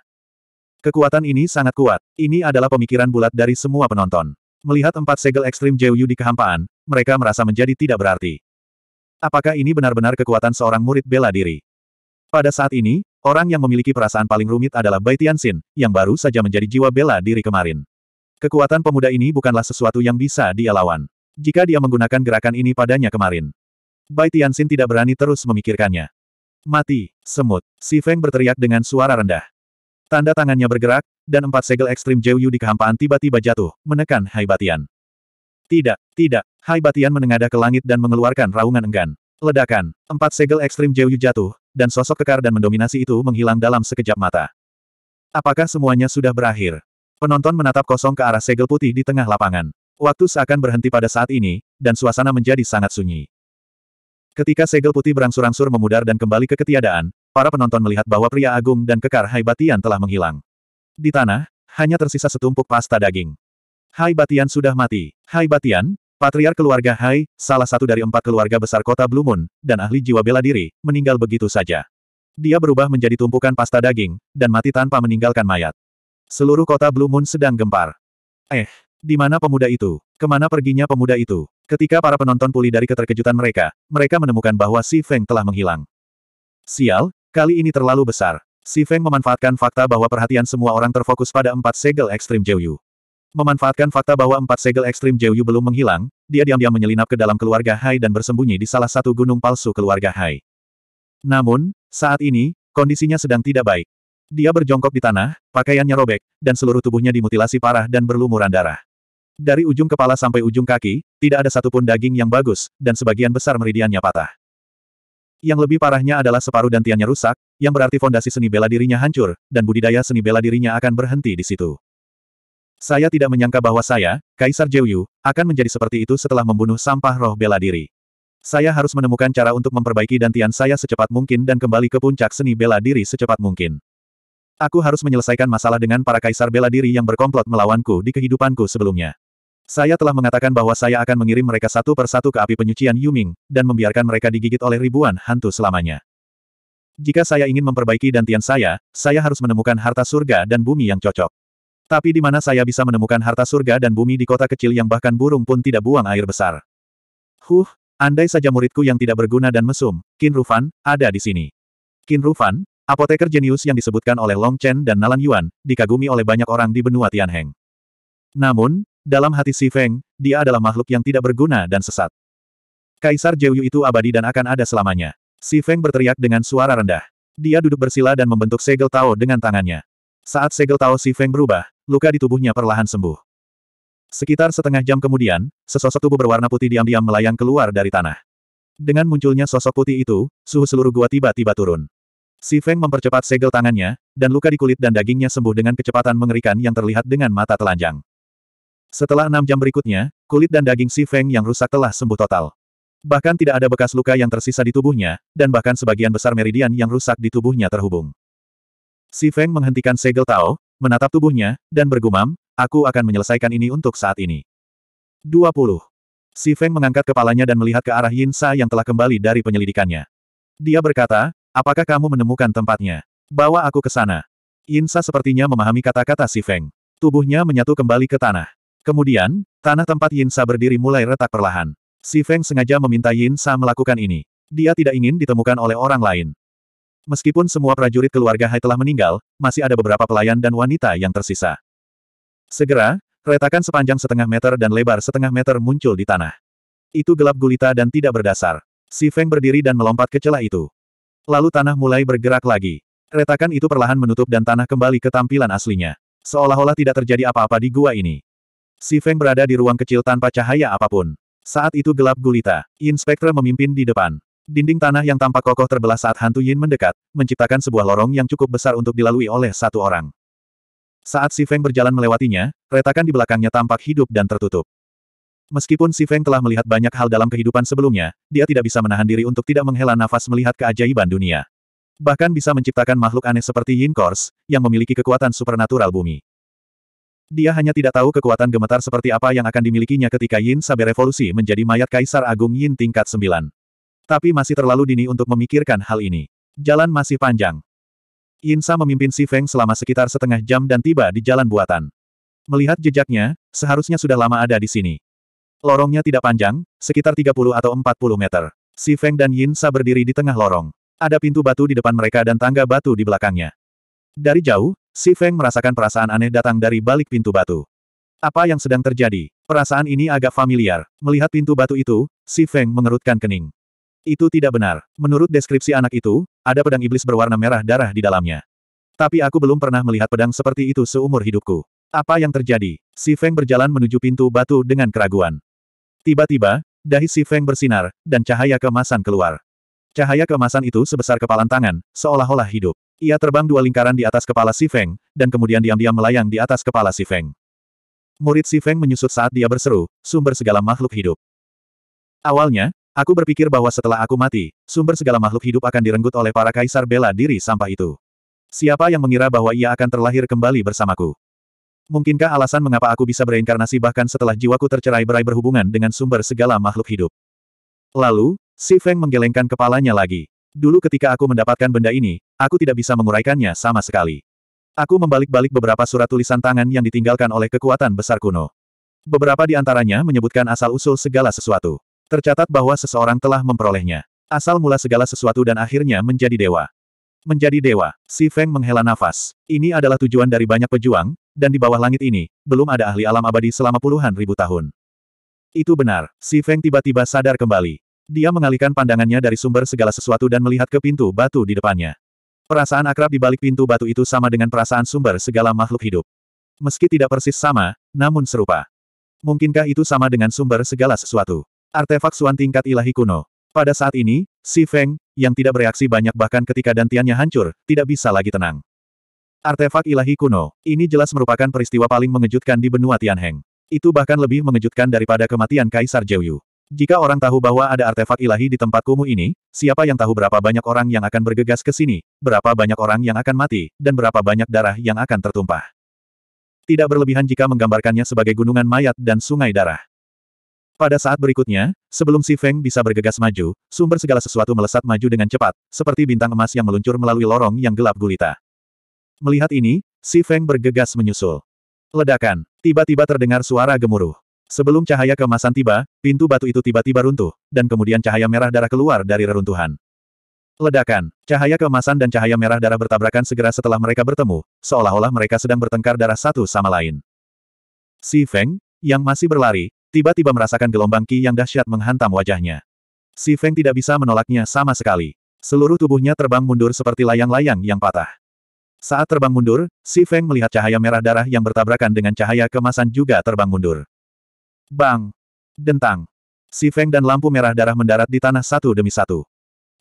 Kekuatan ini sangat kuat, ini adalah pemikiran bulat dari semua penonton. Melihat empat segel ekstrim Yu di kehampaan, mereka merasa menjadi tidak berarti. Apakah ini benar-benar kekuatan seorang murid bela diri? Pada saat ini, orang yang memiliki perasaan paling rumit adalah Bai Tianxin, yang baru saja menjadi jiwa bela diri kemarin. Kekuatan pemuda ini bukanlah sesuatu yang bisa dia lawan. Jika dia menggunakan gerakan ini padanya kemarin, Bai Tianxin tidak berani terus memikirkannya. Mati, semut, si Feng berteriak dengan suara rendah. Tanda tangannya bergerak, dan empat segel ekstrim Yu di kehampaan tiba-tiba jatuh, menekan Hai Batian. Tidak, tidak, Hai Batian menengadah ke langit dan mengeluarkan raungan enggan. Ledakan, empat segel ekstrim Yu jatuh, dan sosok kekar dan mendominasi itu menghilang dalam sekejap mata. Apakah semuanya sudah berakhir? Penonton menatap kosong ke arah segel putih di tengah lapangan. Waktu seakan berhenti pada saat ini, dan suasana menjadi sangat sunyi. Ketika segel putih berangsur-angsur memudar dan kembali ke ketiadaan, para penonton melihat bahwa pria agung dan kekar Hai Batian telah menghilang. Di tanah, hanya tersisa setumpuk pasta daging. Hai Batian sudah mati. Hai Batian, patriark keluarga Hai, salah satu dari empat keluarga besar kota Blue Moon, dan ahli jiwa bela diri, meninggal begitu saja. Dia berubah menjadi tumpukan pasta daging, dan mati tanpa meninggalkan mayat. Seluruh kota Blue Moon sedang gempar. Eh, di mana pemuda itu? Kemana perginya pemuda itu? Ketika para penonton pulih dari keterkejutan mereka, mereka menemukan bahwa Si Feng telah menghilang. Sial, kali ini terlalu besar. Si Feng memanfaatkan fakta bahwa perhatian semua orang terfokus pada empat segel ekstrim Jeyu. Memanfaatkan fakta bahwa empat segel ekstrim Jeyu belum menghilang, dia diam-diam menyelinap ke dalam keluarga Hai dan bersembunyi di salah satu gunung palsu keluarga Hai. Namun, saat ini, kondisinya sedang tidak baik. Dia berjongkok di tanah, pakaiannya robek, dan seluruh tubuhnya dimutilasi parah dan berlumuran darah. Dari ujung kepala sampai ujung kaki, tidak ada satupun daging yang bagus, dan sebagian besar meridiannya patah. Yang lebih parahnya adalah separuh dantiannya rusak, yang berarti fondasi seni bela dirinya hancur, dan budidaya seni bela dirinya akan berhenti di situ. Saya tidak menyangka bahwa saya, Kaisar Jeuyu, akan menjadi seperti itu setelah membunuh sampah roh bela diri. Saya harus menemukan cara untuk memperbaiki dantian saya secepat mungkin dan kembali ke puncak seni bela diri secepat mungkin. Aku harus menyelesaikan masalah dengan para kaisar bela diri yang berkomplot melawanku di kehidupanku sebelumnya. Saya telah mengatakan bahwa saya akan mengirim mereka satu per satu ke api penyucian Yuming, dan membiarkan mereka digigit oleh ribuan hantu selamanya. Jika saya ingin memperbaiki dantian saya, saya harus menemukan harta surga dan bumi yang cocok. Tapi di mana saya bisa menemukan harta surga dan bumi di kota kecil yang bahkan burung pun tidak buang air besar? Huh, andai saja muridku yang tidak berguna dan mesum, Qin Rufan, ada di sini. Qin Rufan, apoteker jenius yang disebutkan oleh Long Chen dan Nalan Yuan, dikagumi oleh banyak orang di benua Tianheng. Namun, dalam hati Si Feng, dia adalah makhluk yang tidak berguna dan sesat. Kaisar Jeyu itu abadi dan akan ada selamanya. Si Feng berteriak dengan suara rendah. Dia duduk bersila dan membentuk segel Tao dengan tangannya. Saat segel Tao Si Feng berubah, luka di tubuhnya perlahan sembuh. Sekitar setengah jam kemudian, sesosok tubuh berwarna putih diam-diam melayang keluar dari tanah. Dengan munculnya sosok putih itu, suhu seluruh gua tiba-tiba turun. Si Feng mempercepat segel tangannya, dan luka di kulit dan dagingnya sembuh dengan kecepatan mengerikan yang terlihat dengan mata telanjang. Setelah enam jam berikutnya, kulit dan daging si Feng yang rusak telah sembuh total. Bahkan tidak ada bekas luka yang tersisa di tubuhnya, dan bahkan sebagian besar meridian yang rusak di tubuhnya terhubung. Si Feng menghentikan segel Tao, menatap tubuhnya, dan bergumam, aku akan menyelesaikan ini untuk saat ini. 20. Si Feng mengangkat kepalanya dan melihat ke arah Yin Sa yang telah kembali dari penyelidikannya. Dia berkata, apakah kamu menemukan tempatnya? Bawa aku ke sana. Yin Sa sepertinya memahami kata-kata Si Feng. Tubuhnya menyatu kembali ke tanah. Kemudian, tanah tempat Yin Sa berdiri mulai retak perlahan. Si Feng sengaja meminta Yin Sa melakukan ini. Dia tidak ingin ditemukan oleh orang lain. Meskipun semua prajurit keluarga Hai telah meninggal, masih ada beberapa pelayan dan wanita yang tersisa. Segera, retakan sepanjang setengah meter dan lebar setengah meter muncul di tanah. Itu gelap gulita dan tidak berdasar. Si Feng berdiri dan melompat ke celah itu. Lalu tanah mulai bergerak lagi. Retakan itu perlahan menutup dan tanah kembali ke tampilan aslinya. Seolah-olah tidak terjadi apa-apa di gua ini. Si Feng berada di ruang kecil tanpa cahaya apapun. Saat itu gelap gulita. Spectre memimpin di depan. Dinding tanah yang tampak kokoh terbelah saat hantu Yin mendekat, menciptakan sebuah lorong yang cukup besar untuk dilalui oleh satu orang. Saat Si Feng berjalan melewatinya, retakan di belakangnya tampak hidup dan tertutup. Meskipun Si Feng telah melihat banyak hal dalam kehidupan sebelumnya, dia tidak bisa menahan diri untuk tidak menghela nafas melihat keajaiban dunia. Bahkan bisa menciptakan makhluk aneh seperti Yin Kors, yang memiliki kekuatan supernatural bumi. Dia hanya tidak tahu kekuatan gemetar seperti apa yang akan dimilikinya ketika Yin Sabe revolusi menjadi mayat Kaisar Agung Yin tingkat 9. Tapi masih terlalu dini untuk memikirkan hal ini. Jalan masih panjang. Yin Sa memimpin Si Feng selama sekitar setengah jam dan tiba di jalan buatan. Melihat jejaknya, seharusnya sudah lama ada di sini. Lorongnya tidak panjang, sekitar 30 atau 40 meter. Si Feng dan Yin Sa berdiri di tengah lorong. Ada pintu batu di depan mereka dan tangga batu di belakangnya. Dari jauh, Si Feng merasakan perasaan aneh datang dari balik pintu batu. Apa yang sedang terjadi? Perasaan ini agak familiar. Melihat pintu batu itu, Si Feng mengerutkan kening. Itu tidak benar. Menurut deskripsi anak itu, ada pedang iblis berwarna merah darah di dalamnya. Tapi aku belum pernah melihat pedang seperti itu seumur hidupku. Apa yang terjadi? Si Feng berjalan menuju pintu batu dengan keraguan. Tiba-tiba, dahi Si Feng bersinar, dan cahaya kemasan keluar. Cahaya kemasan itu sebesar kepalan tangan, seolah-olah hidup. Ia terbang dua lingkaran di atas kepala Si Feng, dan kemudian diam-diam melayang di atas kepala Si Feng. Murid Si Feng menyusut saat dia berseru, sumber segala makhluk hidup. Awalnya, aku berpikir bahwa setelah aku mati, sumber segala makhluk hidup akan direnggut oleh para kaisar bela diri sampah itu. Siapa yang mengira bahwa ia akan terlahir kembali bersamaku? Mungkinkah alasan mengapa aku bisa bereinkarnasi bahkan setelah jiwaku tercerai-berai berhubungan dengan sumber segala makhluk hidup? Lalu, Si Feng menggelengkan kepalanya lagi. Dulu ketika aku mendapatkan benda ini, aku tidak bisa menguraikannya sama sekali. Aku membalik-balik beberapa surat tulisan tangan yang ditinggalkan oleh kekuatan besar kuno. Beberapa di antaranya menyebutkan asal-usul segala sesuatu. Tercatat bahwa seseorang telah memperolehnya. Asal mula segala sesuatu dan akhirnya menjadi dewa. Menjadi dewa, si Feng menghela nafas. Ini adalah tujuan dari banyak pejuang, dan di bawah langit ini, belum ada ahli alam abadi selama puluhan ribu tahun. Itu benar, si Feng tiba-tiba sadar kembali. Dia mengalihkan pandangannya dari sumber segala sesuatu dan melihat ke pintu batu di depannya. Perasaan akrab di balik pintu batu itu sama dengan perasaan sumber segala makhluk hidup. Meski tidak persis sama, namun serupa. Mungkinkah itu sama dengan sumber segala sesuatu? Artefak Suan tingkat ilahi kuno. Pada saat ini, Si Feng, yang tidak bereaksi banyak bahkan ketika dantiannya hancur, tidak bisa lagi tenang. Artefak ilahi kuno, ini jelas merupakan peristiwa paling mengejutkan di benua Tianheng. Itu bahkan lebih mengejutkan daripada kematian Kaisar Jeyu. Jika orang tahu bahwa ada artefak ilahi di tempat kumuh ini, siapa yang tahu berapa banyak orang yang akan bergegas ke sini, berapa banyak orang yang akan mati, dan berapa banyak darah yang akan tertumpah. Tidak berlebihan jika menggambarkannya sebagai gunungan mayat dan sungai darah. Pada saat berikutnya, sebelum si Feng bisa bergegas maju, sumber segala sesuatu melesat maju dengan cepat, seperti bintang emas yang meluncur melalui lorong yang gelap gulita. Melihat ini, si Feng bergegas menyusul. Ledakan, tiba-tiba terdengar suara gemuruh. Sebelum cahaya kemasan tiba, pintu batu itu tiba-tiba runtuh, dan kemudian cahaya merah darah keluar dari reruntuhan. Ledakan, cahaya kemasan dan cahaya merah darah bertabrakan segera setelah mereka bertemu, seolah-olah mereka sedang bertengkar darah satu sama lain. Si Feng, yang masih berlari, tiba-tiba merasakan gelombang ki yang dahsyat menghantam wajahnya. Si Feng tidak bisa menolaknya sama sekali. Seluruh tubuhnya terbang mundur seperti layang-layang yang patah. Saat terbang mundur, Si Feng melihat cahaya merah darah yang bertabrakan dengan cahaya kemasan juga terbang mundur. Bang! Dentang! Si Feng dan lampu merah darah mendarat di tanah satu demi satu.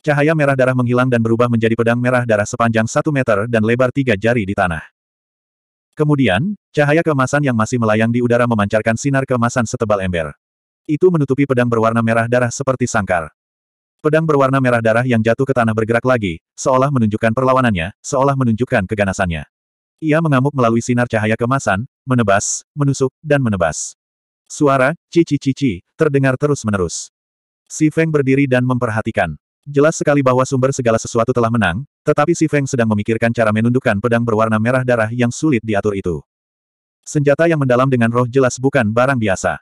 Cahaya merah darah menghilang dan berubah menjadi pedang merah darah sepanjang satu meter dan lebar tiga jari di tanah. Kemudian, cahaya kemasan yang masih melayang di udara memancarkan sinar kemasan setebal ember. Itu menutupi pedang berwarna merah darah seperti sangkar. Pedang berwarna merah darah yang jatuh ke tanah bergerak lagi, seolah menunjukkan perlawanannya, seolah menunjukkan keganasannya. Ia mengamuk melalui sinar cahaya kemasan, menebas, menusuk, dan menebas. Suara, cici-cici, terdengar terus-menerus. Si Feng berdiri dan memperhatikan. Jelas sekali bahwa sumber segala sesuatu telah menang, tetapi si Feng sedang memikirkan cara menundukkan pedang berwarna merah darah yang sulit diatur itu. Senjata yang mendalam dengan roh jelas bukan barang biasa.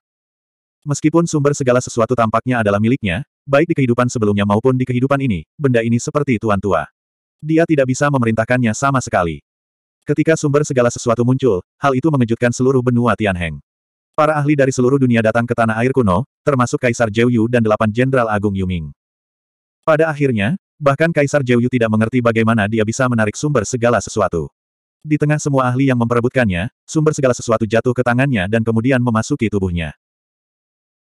Meskipun sumber segala sesuatu tampaknya adalah miliknya, baik di kehidupan sebelumnya maupun di kehidupan ini, benda ini seperti tuan tua. Dia tidak bisa memerintahkannya sama sekali. Ketika sumber segala sesuatu muncul, hal itu mengejutkan seluruh benua Tianheng. Para ahli dari seluruh dunia datang ke tanah air kuno, termasuk Kaisar Jeouyu dan delapan Jenderal Agung Yuming. Pada akhirnya, bahkan Kaisar Jeouyu tidak mengerti bagaimana dia bisa menarik sumber segala sesuatu. Di tengah semua ahli yang memperebutkannya, sumber segala sesuatu jatuh ke tangannya dan kemudian memasuki tubuhnya.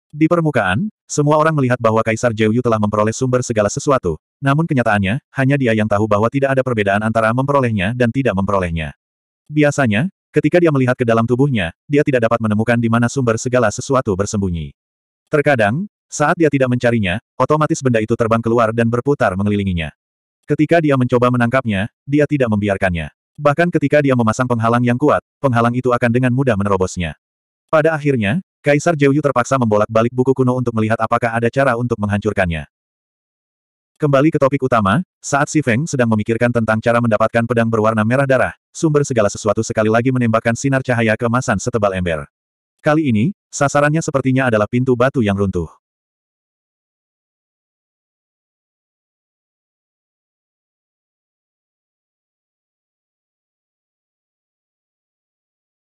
Di permukaan, semua orang melihat bahwa Kaisar Jeouyu telah memperoleh sumber segala sesuatu, namun kenyataannya, hanya dia yang tahu bahwa tidak ada perbedaan antara memperolehnya dan tidak memperolehnya. Biasanya, Ketika dia melihat ke dalam tubuhnya, dia tidak dapat menemukan di mana sumber segala sesuatu bersembunyi. Terkadang, saat dia tidak mencarinya, otomatis benda itu terbang keluar dan berputar mengelilinginya. Ketika dia mencoba menangkapnya, dia tidak membiarkannya. Bahkan ketika dia memasang penghalang yang kuat, penghalang itu akan dengan mudah menerobosnya. Pada akhirnya, Kaisar Jeyu terpaksa membolak-balik buku kuno untuk melihat apakah ada cara untuk menghancurkannya. Kembali ke topik utama, saat Si Feng sedang memikirkan tentang cara mendapatkan pedang berwarna merah darah, sumber segala sesuatu sekali lagi menembakkan sinar cahaya kemasan setebal ember. Kali ini, sasarannya sepertinya adalah pintu batu yang runtuh.